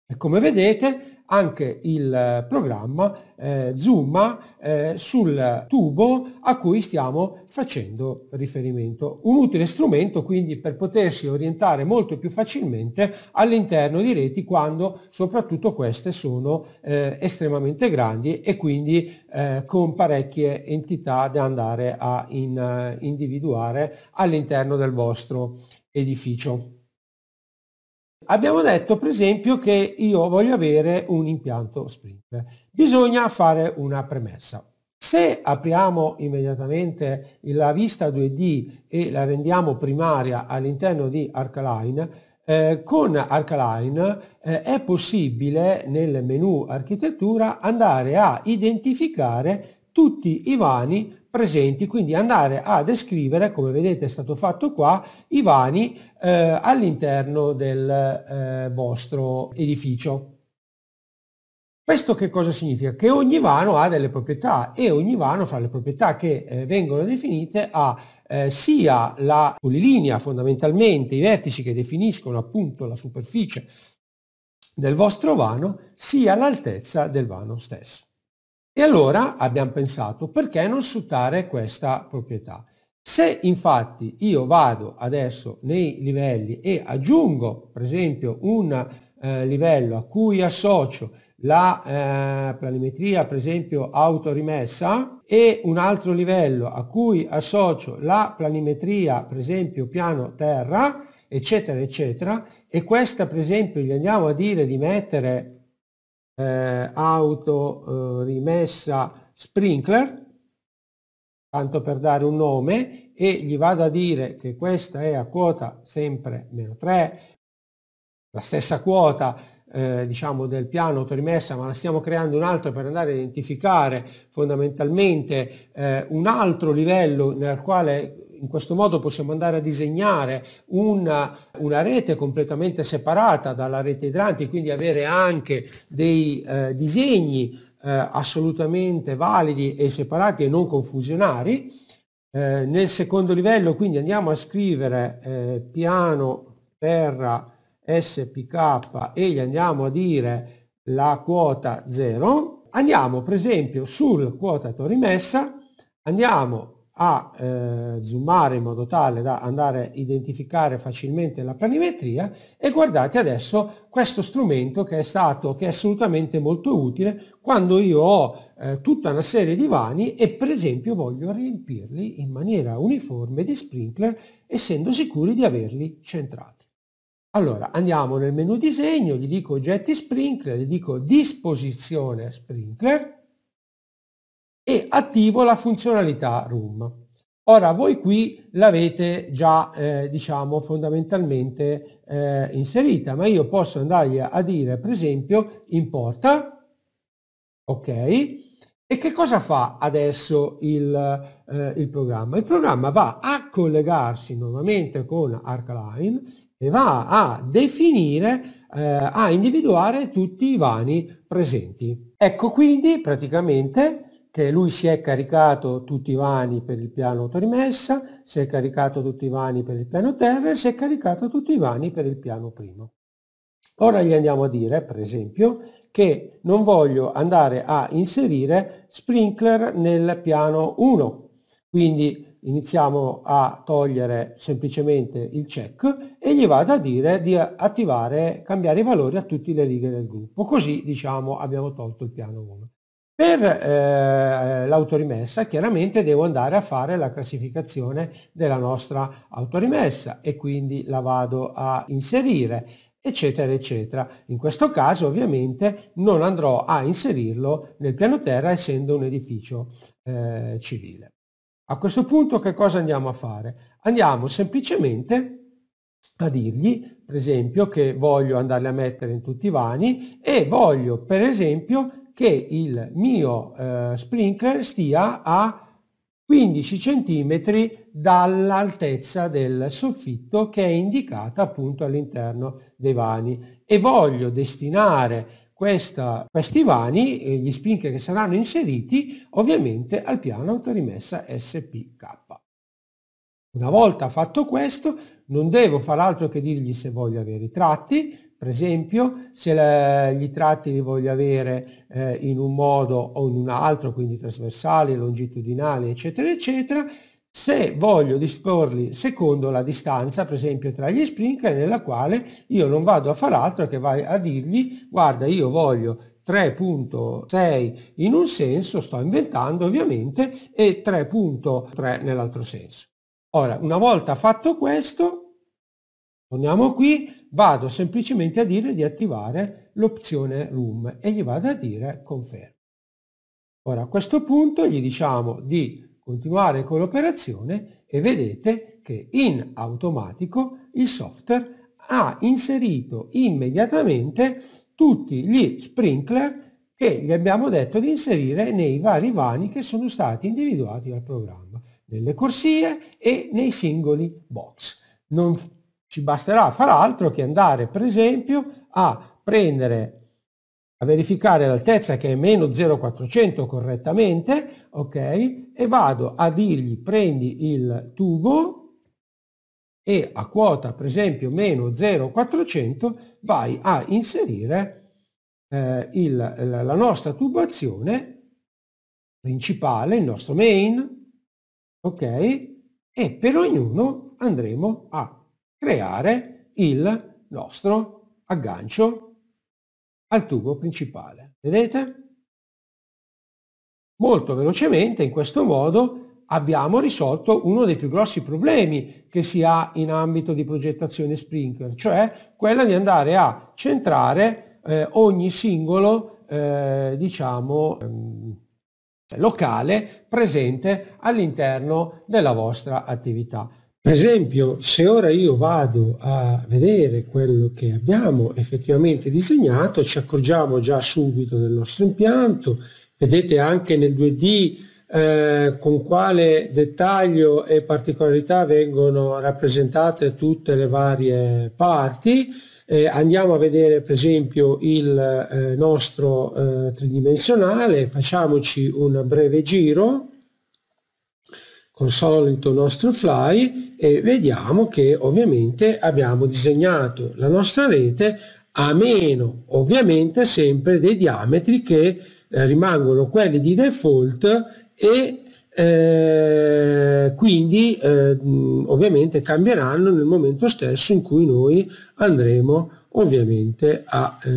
e come vedete anche il eh, programma eh, zoom eh, sul tubo a cui stiamo facendo riferimento. Un utile strumento quindi per potersi orientare molto più facilmente all'interno di reti quando soprattutto queste sono eh, estremamente grandi e quindi eh, con parecchie entità da andare a in, eh, individuare all'interno del vostro edificio. Abbiamo detto per esempio che io voglio avere un impianto sprinkler. Bisogna fare una premessa. Se apriamo immediatamente la vista 2D e la rendiamo primaria all'interno di Arcaline, eh, con Arcaline eh, è possibile nel menu architettura andare a identificare tutti i vani presenti, quindi andare a descrivere, come vedete è stato fatto qua, i vani eh, all'interno del eh, vostro edificio. Questo che cosa significa? Che ogni vano ha delle proprietà e ogni vano fra le proprietà che eh, vengono definite ha eh, sia la polilinea, fondamentalmente i vertici che definiscono appunto la superficie del vostro vano, sia l'altezza del vano stesso. E allora abbiamo pensato perché non sfruttare questa proprietà. Se infatti io vado adesso nei livelli e aggiungo per esempio un eh, livello a cui associo la eh, planimetria per esempio autorimessa e un altro livello a cui associo la planimetria per esempio piano terra eccetera eccetera e questa per esempio gli andiamo a dire di mettere eh, auto eh, rimessa sprinkler, tanto per dare un nome, e gli vado a dire che questa è a quota sempre meno 3, la stessa quota eh, diciamo del piano autorimessa ma la stiamo creando un altro per andare a identificare fondamentalmente eh, un altro livello nel quale in questo modo possiamo andare a disegnare una, una rete completamente separata dalla rete idranti, quindi avere anche dei eh, disegni eh, assolutamente validi e separati e non confusionari. Eh, nel secondo livello quindi andiamo a scrivere eh, piano terra SPK e gli andiamo a dire la quota 0. Andiamo per esempio sul quota torimessa, andiamo a eh, zoomare in modo tale da andare a identificare facilmente la planimetria e guardate adesso questo strumento che è stato che è assolutamente molto utile quando io ho eh, tutta una serie di vani e per esempio voglio riempirli in maniera uniforme di sprinkler essendo sicuri di averli centrati. Allora andiamo nel menu disegno, gli dico oggetti sprinkler, gli dico disposizione sprinkler e attivo la funzionalità room. Ora voi qui l'avete già eh, diciamo fondamentalmente eh, inserita, ma io posso andargli a dire per esempio importa, ok, e che cosa fa adesso il, eh, il programma? Il programma va a collegarsi nuovamente con Arcline e va a definire eh, a individuare tutti i vani presenti. Ecco quindi praticamente che lui si è caricato tutti i vani per il piano autorimessa, si è caricato tutti i vani per il piano terra e si è caricato tutti i vani per il piano primo. Ora gli andiamo a dire, per esempio, che non voglio andare a inserire sprinkler nel piano 1, quindi iniziamo a togliere semplicemente il check e gli vado a dire di attivare, cambiare i valori a tutte le righe del gruppo, così diciamo abbiamo tolto il piano 1. Per eh, l'autorimessa chiaramente devo andare a fare la classificazione della nostra autorimessa e quindi la vado a inserire eccetera eccetera. In questo caso ovviamente non andrò a inserirlo nel piano terra essendo un edificio eh, civile. A questo punto che cosa andiamo a fare? Andiamo semplicemente a dirgli per esempio che voglio andarle a mettere in tutti i vani e voglio per esempio che il mio eh, sprinkler stia a 15 cm dall'altezza del soffitto che è indicata appunto all'interno dei vani e voglio destinare questa, questi vani, eh, gli sprinkler che saranno inseriti, ovviamente al piano autorimessa SPK. Una volta fatto questo non devo far altro che dirgli se voglio avere i tratti, per esempio, se la, gli tratti li voglio avere eh, in un modo o in un altro, quindi trasversali, longitudinali, eccetera, eccetera, se voglio disporli secondo la distanza, per esempio tra gli sprinkler, nella quale io non vado a far altro che vai a dirgli guarda io voglio 3.6 in un senso, sto inventando ovviamente, e 3.3 nell'altro senso. Ora, una volta fatto questo, torniamo qui, vado semplicemente a dire di attivare l'opzione Room e gli vado a dire confermo. Ora a questo punto gli diciamo di continuare con l'operazione e vedete che in automatico il software ha inserito immediatamente tutti gli sprinkler che gli abbiamo detto di inserire nei vari vani che sono stati individuati dal programma, nelle corsie e nei singoli box. Non ci basterà far altro che andare per esempio a prendere a verificare l'altezza che è meno 0,400 correttamente, ok? E vado a dirgli prendi il tubo e a quota per esempio meno 0,400 vai a inserire eh, il, la nostra tubazione principale, il nostro main, ok? E per ognuno andremo a creare il nostro aggancio al tubo principale. Vedete? Molto velocemente in questo modo abbiamo risolto uno dei più grossi problemi che si ha in ambito di progettazione sprinkler, cioè quella di andare a centrare eh, ogni singolo eh, diciamo, ehm, locale presente all'interno della vostra attività. Per esempio, se ora io vado a vedere quello che abbiamo effettivamente disegnato, ci accorgiamo già subito del nostro impianto, vedete anche nel 2D eh, con quale dettaglio e particolarità vengono rappresentate tutte le varie parti. Eh, andiamo a vedere per esempio il eh, nostro eh, tridimensionale, facciamoci un breve giro solito nostro fly e vediamo che ovviamente abbiamo disegnato la nostra rete a meno ovviamente sempre dei diametri che eh, rimangono quelli di default e eh, quindi eh, ovviamente cambieranno nel momento stesso in cui noi andremo ovviamente a eh,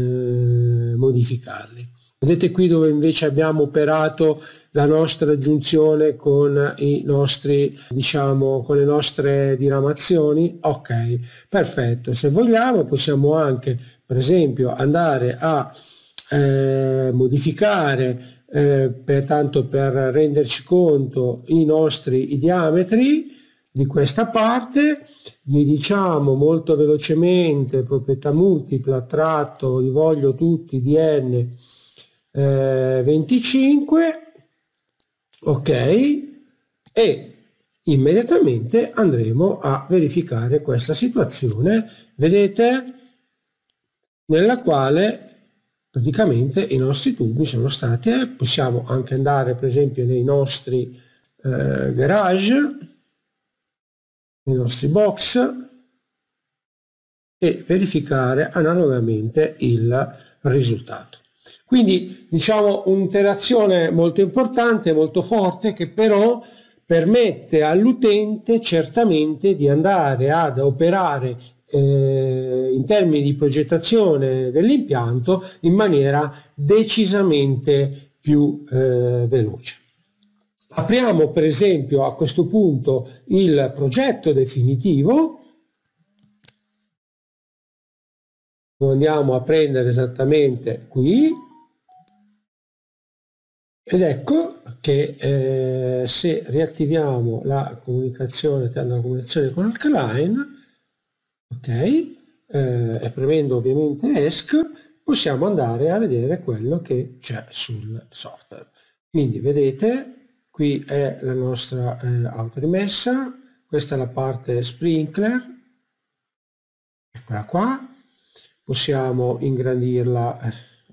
modificarli. Vedete qui dove invece abbiamo operato la nostra giunzione con, i nostri, diciamo, con le nostre diramazioni, ok, perfetto. Se vogliamo possiamo anche, per esempio, andare a eh, modificare eh, per, tanto per renderci conto i nostri i diametri di questa parte, gli diciamo molto velocemente proprietà multipla tratto li voglio tutti di n eh, 25 ok e immediatamente andremo a verificare questa situazione vedete nella quale praticamente i nostri tubi sono stati eh, possiamo anche andare per esempio nei nostri eh, garage nei nostri box e verificare analogamente il risultato quindi diciamo un'interazione molto importante, molto forte, che però permette all'utente certamente di andare ad operare eh, in termini di progettazione dell'impianto in maniera decisamente più eh, veloce. Apriamo per esempio a questo punto il progetto definitivo, lo andiamo a prendere esattamente qui, ed ecco che eh, se riattiviamo la comunicazione, la comunicazione con Alkaline, ok, eh, e premendo ovviamente ESC, possiamo andare a vedere quello che c'è sul software. Quindi vedete, qui è la nostra eh, autorimessa, questa è la parte sprinkler, eccola qua, possiamo ingrandirla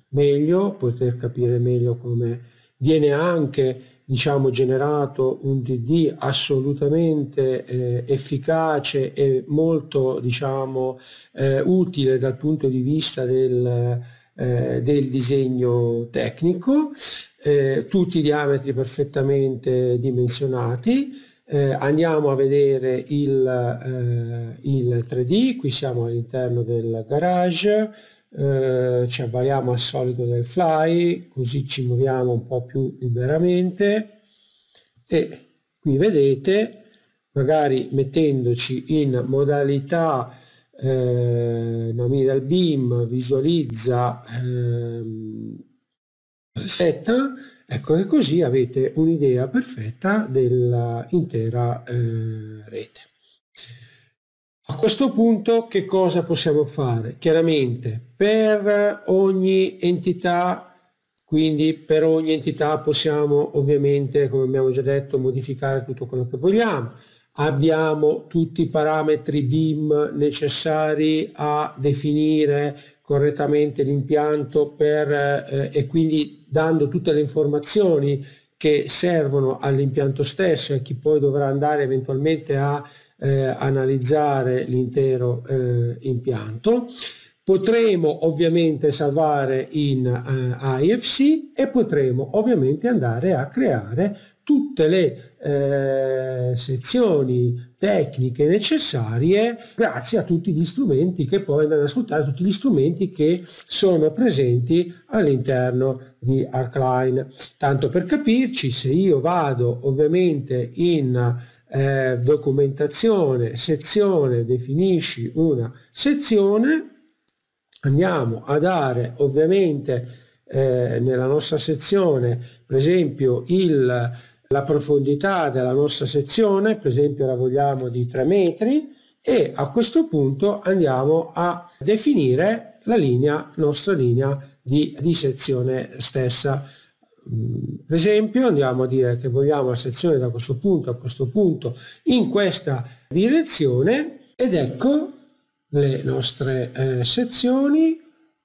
meglio, poter capire meglio come viene anche diciamo, generato un DD assolutamente eh, efficace e molto diciamo, eh, utile dal punto di vista del, eh, del disegno tecnico, eh, tutti i diametri perfettamente dimensionati, eh, andiamo a vedere il, eh, il 3D, qui siamo all'interno del garage, eh, ci avvariamo al solito del fly così ci muoviamo un po' più liberamente e qui vedete magari mettendoci in modalità eh, nominal beam visualizza ehm, setta ecco che così avete un'idea perfetta dell'intera eh, rete a questo punto che cosa possiamo fare? Chiaramente per ogni entità, quindi per ogni entità possiamo ovviamente, come abbiamo già detto, modificare tutto quello che vogliamo. Abbiamo tutti i parametri BIM necessari a definire correttamente l'impianto eh, e quindi dando tutte le informazioni che servono all'impianto stesso e chi poi dovrà andare eventualmente a eh, analizzare l'intero eh, impianto. Potremo ovviamente salvare in eh, IFC e potremo ovviamente andare a creare tutte le eh, sezioni tecniche necessarie grazie a tutti gli strumenti che poi andranno a sfruttare tutti gli strumenti che sono presenti all'interno di Arcline. Tanto per capirci, se io vado ovviamente in eh, documentazione, sezione, definisci una sezione, andiamo a dare ovviamente eh, nella nostra sezione per esempio il, la profondità della nostra sezione, per esempio la vogliamo di 3 metri e a questo punto andiamo a definire la linea, nostra linea di, di sezione stessa per mm, esempio andiamo a dire che vogliamo la sezione da questo punto a questo punto in questa direzione ed ecco le nostre eh, sezioni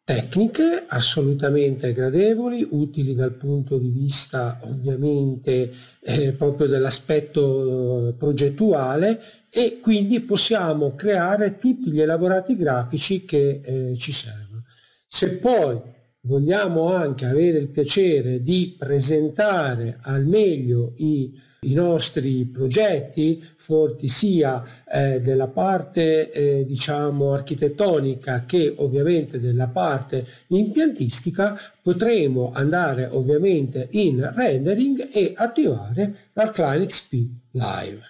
tecniche assolutamente gradevoli, utili dal punto di vista ovviamente eh, proprio dell'aspetto eh, progettuale e quindi possiamo creare tutti gli elaborati grafici che eh, ci servono. Se poi vogliamo anche avere il piacere di presentare al meglio i, i nostri progetti, forti sia eh, della parte eh, diciamo architettonica che ovviamente della parte impiantistica, potremo andare ovviamente in rendering e attivare la Client XP Live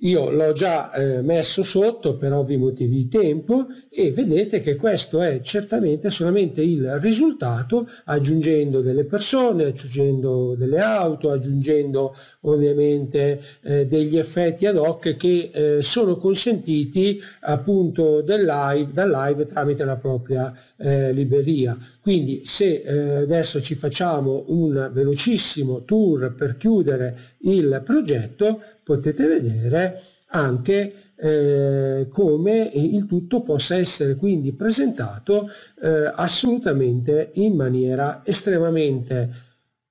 io l'ho già eh, messo sotto per ovvi motivi di tempo e vedete che questo è certamente solamente il risultato aggiungendo delle persone, aggiungendo delle auto, aggiungendo ovviamente eh, degli effetti ad hoc che eh, sono consentiti appunto dal live, dal live tramite la propria eh, libreria. Quindi se eh, adesso ci facciamo un velocissimo tour per chiudere il progetto, potete vedere anche eh, come il tutto possa essere quindi presentato eh, assolutamente in maniera estremamente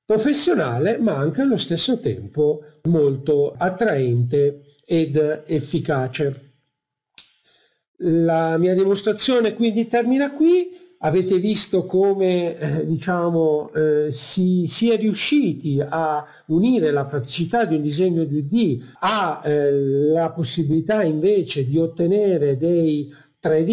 professionale ma anche allo stesso tempo molto attraente ed efficace. La mia dimostrazione quindi termina qui avete visto come eh, diciamo, eh, si, si, è riusciti a unire la praticità di un disegno 2D alla eh, possibilità invece di ottenere dei 3D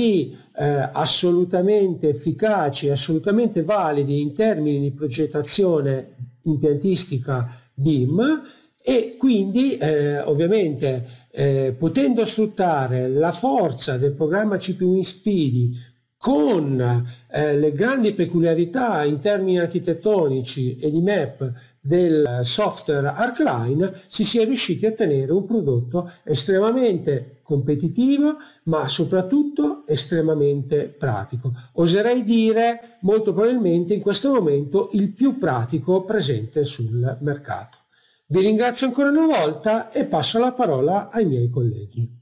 eh, assolutamente efficaci, assolutamente validi in termini di progettazione impiantistica BIM e quindi eh, ovviamente eh, potendo sfruttare la forza del programma CPU in Speedy con eh, le grandi peculiarità in termini architettonici e di map del eh, software ArcLine si sia riusciti a ottenere un prodotto estremamente competitivo ma soprattutto estremamente pratico. Oserei dire molto probabilmente in questo momento il più pratico presente sul mercato. Vi ringrazio ancora una volta e passo la parola ai miei colleghi.